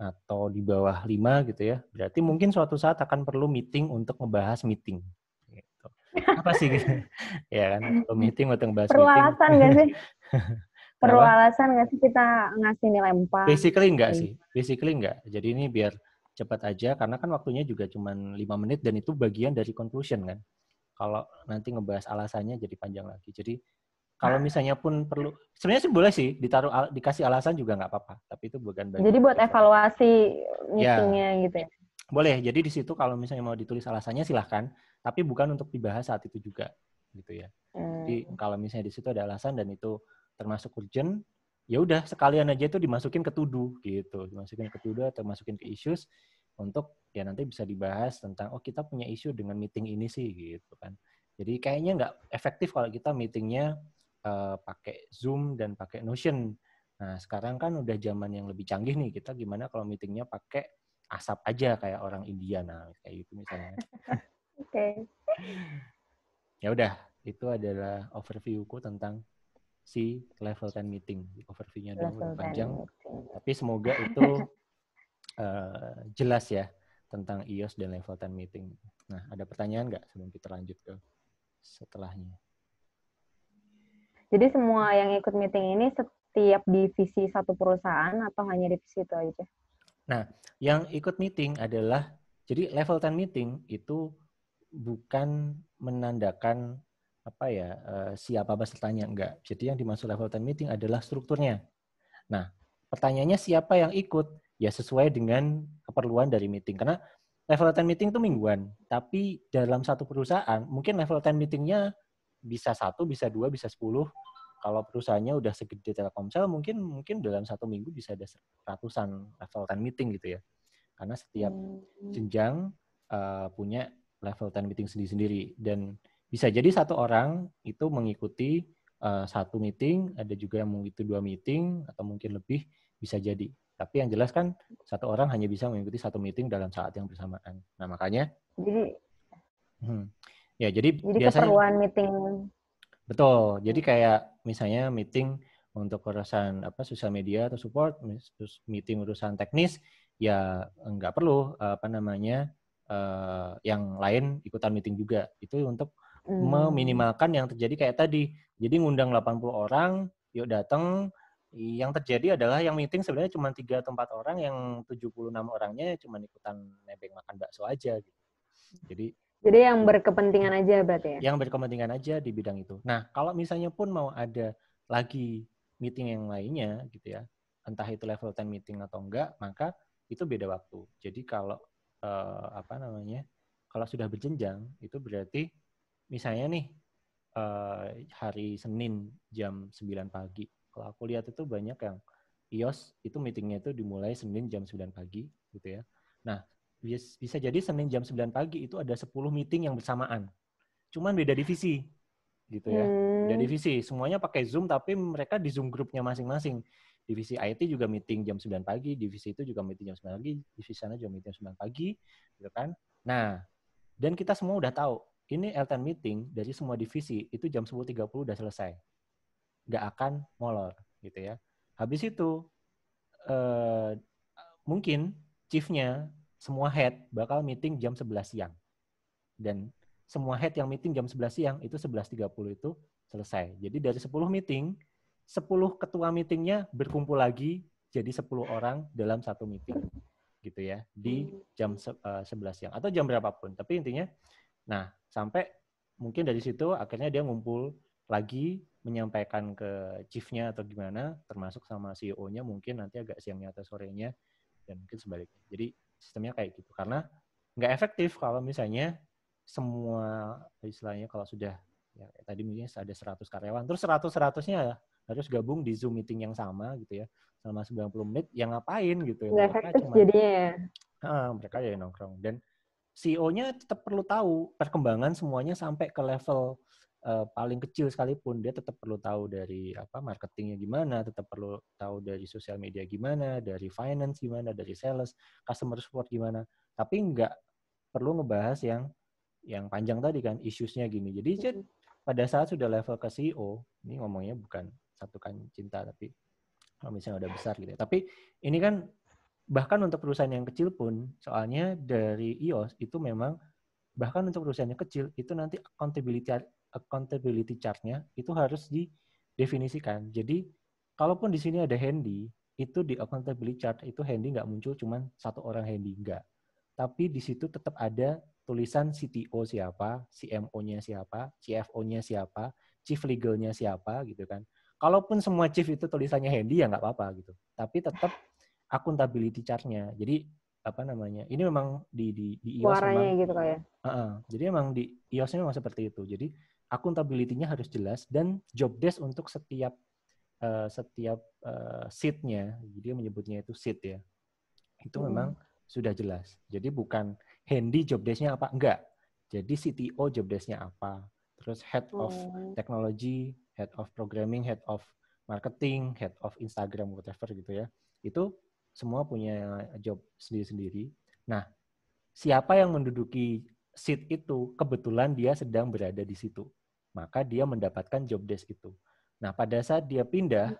atau di bawah 5 gitu ya, berarti mungkin suatu saat akan perlu meeting untuk membahas meeting. Gitu. Apa sih? ya kan, meeting untuk membahas Perlu meeting. Perlu sih? perlu apa? alasan nggak sih kita ngasih nilai empat? Basically enggak iya. sih. Basically enggak. Jadi ini biar cepat aja karena kan waktunya juga cuma lima menit dan itu bagian dari conclusion kan. Kalau nanti ngebahas alasannya jadi panjang lagi. Jadi kalau nah. misalnya pun perlu sebenarnya sih boleh sih ditaruh al, dikasih alasan juga nggak apa-apa, tapi itu bukan bagian. Jadi buat evaluasi ya. meetingnya ya. gitu ya. Boleh. Jadi di situ kalau misalnya mau ditulis alasannya silahkan, tapi bukan untuk dibahas saat itu juga gitu ya. Hmm. Jadi kalau misalnya di situ ada alasan dan itu termasuk urgent ya udah sekalian aja itu dimasukin ke tuduh gitu dimasukin ke tuduh atau masukin ke issues untuk ya nanti bisa dibahas tentang oh kita punya isu dengan meeting ini sih gitu kan jadi kayaknya nggak efektif kalau kita meetingnya uh, pakai zoom dan pakai notion nah sekarang kan udah zaman yang lebih canggih nih kita gimana kalau meetingnya pakai asap aja kayak orang India nah kayak gitu misalnya oke okay. ya udah itu adalah overviewku tentang si level 10 meeting. Overview-nya dong panjang. Meeting. Tapi semoga itu uh, jelas ya tentang IOS e dan level 10 meeting. Nah, ada pertanyaan nggak sebelum kita lanjut ke setelahnya? Jadi semua yang ikut meeting ini setiap divisi satu perusahaan atau hanya divisi itu aja? Nah, yang ikut meeting adalah jadi level 10 meeting itu bukan menandakan apa ya uh, eh, siapa pesertanya enggak. Jadi yang dimaksud level time meeting adalah strukturnya. Nah, pertanyaannya siapa yang ikut? Ya sesuai dengan keperluan dari meeting. Karena level time meeting itu mingguan, tapi dalam satu perusahaan mungkin level time meetingnya bisa satu, bisa dua, bisa sepuluh. Kalau perusahaannya udah segede Telkomsel, mungkin mungkin dalam satu minggu bisa ada ratusan level time meeting gitu ya. Karena setiap hmm. jenjang uh, punya level time meeting sendiri-sendiri dan bisa jadi satu orang itu mengikuti uh, satu meeting, ada juga yang mengikuti dua meeting atau mungkin lebih bisa jadi. Tapi yang jelas kan satu orang hanya bisa mengikuti satu meeting dalam saat yang bersamaan. Nah makanya. Jadi. Hmm, ya jadi. Jadi biasanya, keperluan meeting. Betul. Jadi kayak misalnya meeting untuk urusan apa sosial media atau support, terus meeting urusan teknis, ya nggak perlu eh, apa namanya eh, yang lain ikutan meeting juga. Itu untuk hmm. meminimalkan yang terjadi kayak tadi. Jadi ngundang 80 orang, yuk datang. Yang terjadi adalah yang meeting sebenarnya cuma tiga atau 4 orang, yang 76 orangnya cuma ikutan nebeng makan bakso aja gitu. Jadi jadi yang berkepentingan aja berarti ya? Yang berkepentingan aja di bidang itu. Nah, kalau misalnya pun mau ada lagi meeting yang lainnya gitu ya, entah itu level 10 meeting atau enggak, maka itu beda waktu. Jadi kalau eh, apa namanya? Kalau sudah berjenjang itu berarti misalnya nih eh, hari Senin jam 9 pagi. Kalau aku lihat itu banyak yang IOS itu meetingnya itu dimulai Senin jam 9 pagi gitu ya. Nah, bisa jadi Senin jam 9 pagi itu ada 10 meeting yang bersamaan. Cuman beda divisi gitu ya. Hmm. Beda divisi, semuanya pakai Zoom tapi mereka di Zoom grupnya masing-masing. Divisi IT juga meeting jam 9 pagi, divisi itu juga meeting jam 9 pagi, divisi sana juga meeting jam 9 pagi gitu kan. Nah, dan kita semua udah tahu ini Elton meeting dari semua divisi itu jam 10.30 udah selesai. Nggak akan molor gitu ya. Habis itu eh, mungkin chiefnya semua head bakal meeting jam 11 siang. Dan semua head yang meeting jam 11 siang itu 11.30 itu selesai. Jadi dari 10 meeting, 10 ketua meetingnya berkumpul lagi jadi 10 orang dalam satu meeting gitu ya di hmm. jam 11 eh, siang atau jam berapapun. Tapi intinya Nah, sampai mungkin dari situ akhirnya dia ngumpul lagi menyampaikan ke chiefnya atau gimana, termasuk sama CEO-nya mungkin nanti agak siangnya atau sorenya dan mungkin sebaliknya. Jadi sistemnya kayak gitu karena nggak efektif kalau misalnya semua istilahnya kalau sudah ya, tadi mungkin ada 100 karyawan terus 100 100-nya ya, harus gabung di Zoom meeting yang sama gitu ya selama 90 menit yang ngapain gitu ya efektif cuma jadinya ya. Uh, mereka ya nongkrong dan CEO-nya tetap perlu tahu perkembangan semuanya sampai ke level uh, paling kecil sekalipun dia tetap perlu tahu dari apa marketingnya gimana, tetap perlu tahu dari sosial media gimana, dari finance gimana, dari sales, customer support gimana. Tapi nggak perlu ngebahas yang yang panjang tadi kan isunya gini. Jadi mm -hmm. pada saat sudah level ke CEO, ini ngomongnya bukan satukan cinta tapi kalau misalnya udah besar gitu. Ya. Tapi ini kan bahkan untuk perusahaan yang kecil pun, soalnya dari IOS e itu memang bahkan untuk perusahaan yang kecil itu nanti accountability accountability chartnya itu harus didefinisikan. Jadi kalaupun di sini ada handy, itu di accountability chart itu handy nggak muncul cuman satu orang handy nggak. Tapi di situ tetap ada tulisan CTO siapa, CMO-nya siapa, CFO-nya siapa, chief legal-nya siapa gitu kan. Kalaupun semua chief itu tulisannya handy ya nggak apa-apa gitu. Tapi tetap Akuntabiliti chartnya. Jadi apa namanya? Ini memang di di, di iOS Suaranya memang, gitu kayak. Uh, ya? uh, jadi memang di iOS memang seperti itu. Jadi akuntabilitinya harus jelas dan job desk untuk setiap uh, setiap uh, seatnya. Jadi menyebutnya itu seat ya. Itu hmm. memang sudah jelas. Jadi bukan handy job desk-nya apa enggak. Jadi CTO job desk-nya apa. Terus head of hmm. technology, head of programming, head of marketing, head of Instagram whatever gitu ya. Itu semua punya job sendiri-sendiri. Nah, siapa yang menduduki seat itu kebetulan dia sedang berada di situ. Maka dia mendapatkan job desk itu. Nah, pada saat dia pindah,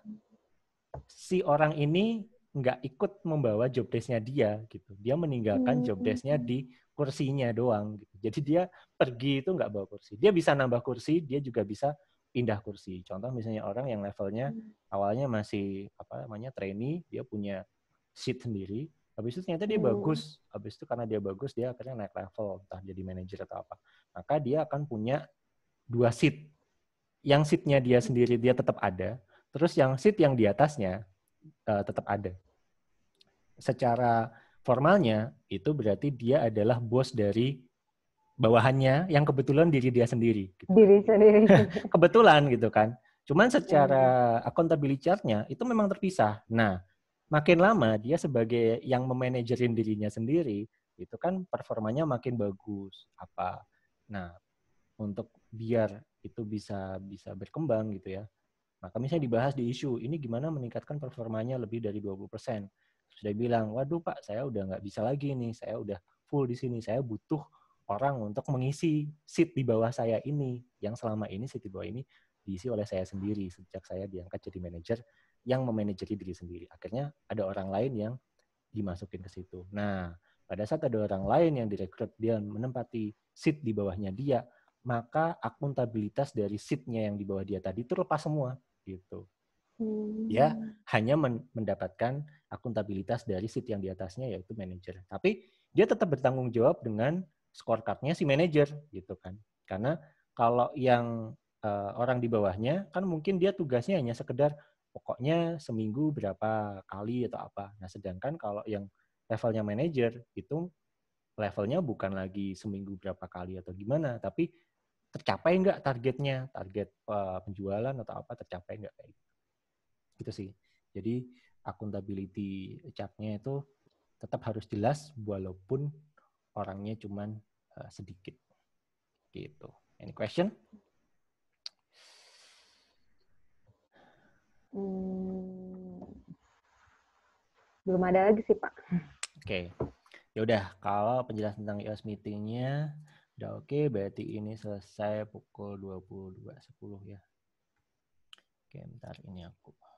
si orang ini nggak ikut membawa job desknya dia gitu. Dia meninggalkan hmm, job hmm, desknya hmm. di kursinya doang. Gitu. Jadi dia pergi itu nggak bawa kursi. Dia bisa nambah kursi, dia juga bisa pindah kursi. Contoh misalnya orang yang levelnya awalnya masih apa namanya trainee, dia punya seat sendiri habis itu ternyata dia hmm. bagus habis itu karena dia bagus dia akhirnya naik level entah jadi manajer atau apa maka dia akan punya dua seat yang seatnya dia sendiri dia tetap ada terus yang seat yang di atasnya uh, tetap ada secara formalnya itu berarti dia adalah bos dari bawahannya yang kebetulan diri dia sendiri gitu. diri sendiri kebetulan gitu kan cuman secara hmm. accountability chart-nya itu memang terpisah nah makin lama dia sebagai yang memanajerin dirinya sendiri itu kan performanya makin bagus apa nah untuk biar itu bisa bisa berkembang gitu ya maka misalnya dibahas di isu ini gimana meningkatkan performanya lebih dari 20 persen sudah bilang waduh pak saya udah nggak bisa lagi nih saya udah full di sini saya butuh orang untuk mengisi seat di bawah saya ini yang selama ini seat di bawah ini diisi oleh saya sendiri sejak saya diangkat jadi manajer yang memanajeri diri sendiri. Akhirnya ada orang lain yang dimasukin ke situ. Nah, pada saat ada orang lain yang direkrut dia menempati seat di bawahnya dia, maka akuntabilitas dari seatnya yang di bawah dia tadi itu lepas semua gitu. Ya hanya mendapatkan akuntabilitas dari seat yang di atasnya yaitu manajer. Tapi dia tetap bertanggung jawab dengan scorecardnya si manajer gitu kan. Karena kalau yang uh, orang di bawahnya kan mungkin dia tugasnya hanya sekedar pokoknya seminggu berapa kali atau apa. Nah, sedangkan kalau yang levelnya manager itu levelnya bukan lagi seminggu berapa kali atau gimana, tapi tercapai nggak targetnya, target eh, penjualan atau apa tercapai nggak kayak gitu. Gitu sih. Jadi accountability capnya itu tetap harus jelas walaupun orangnya cuman eh, sedikit. Gitu. Any question? Hmm, belum ada lagi sih Pak. Oke, okay. yaudah kalau penjelasan tentang EOS meetingnya udah oke, okay, berarti ini selesai pukul 22.10 ya. Oke, okay, bentar ini aku.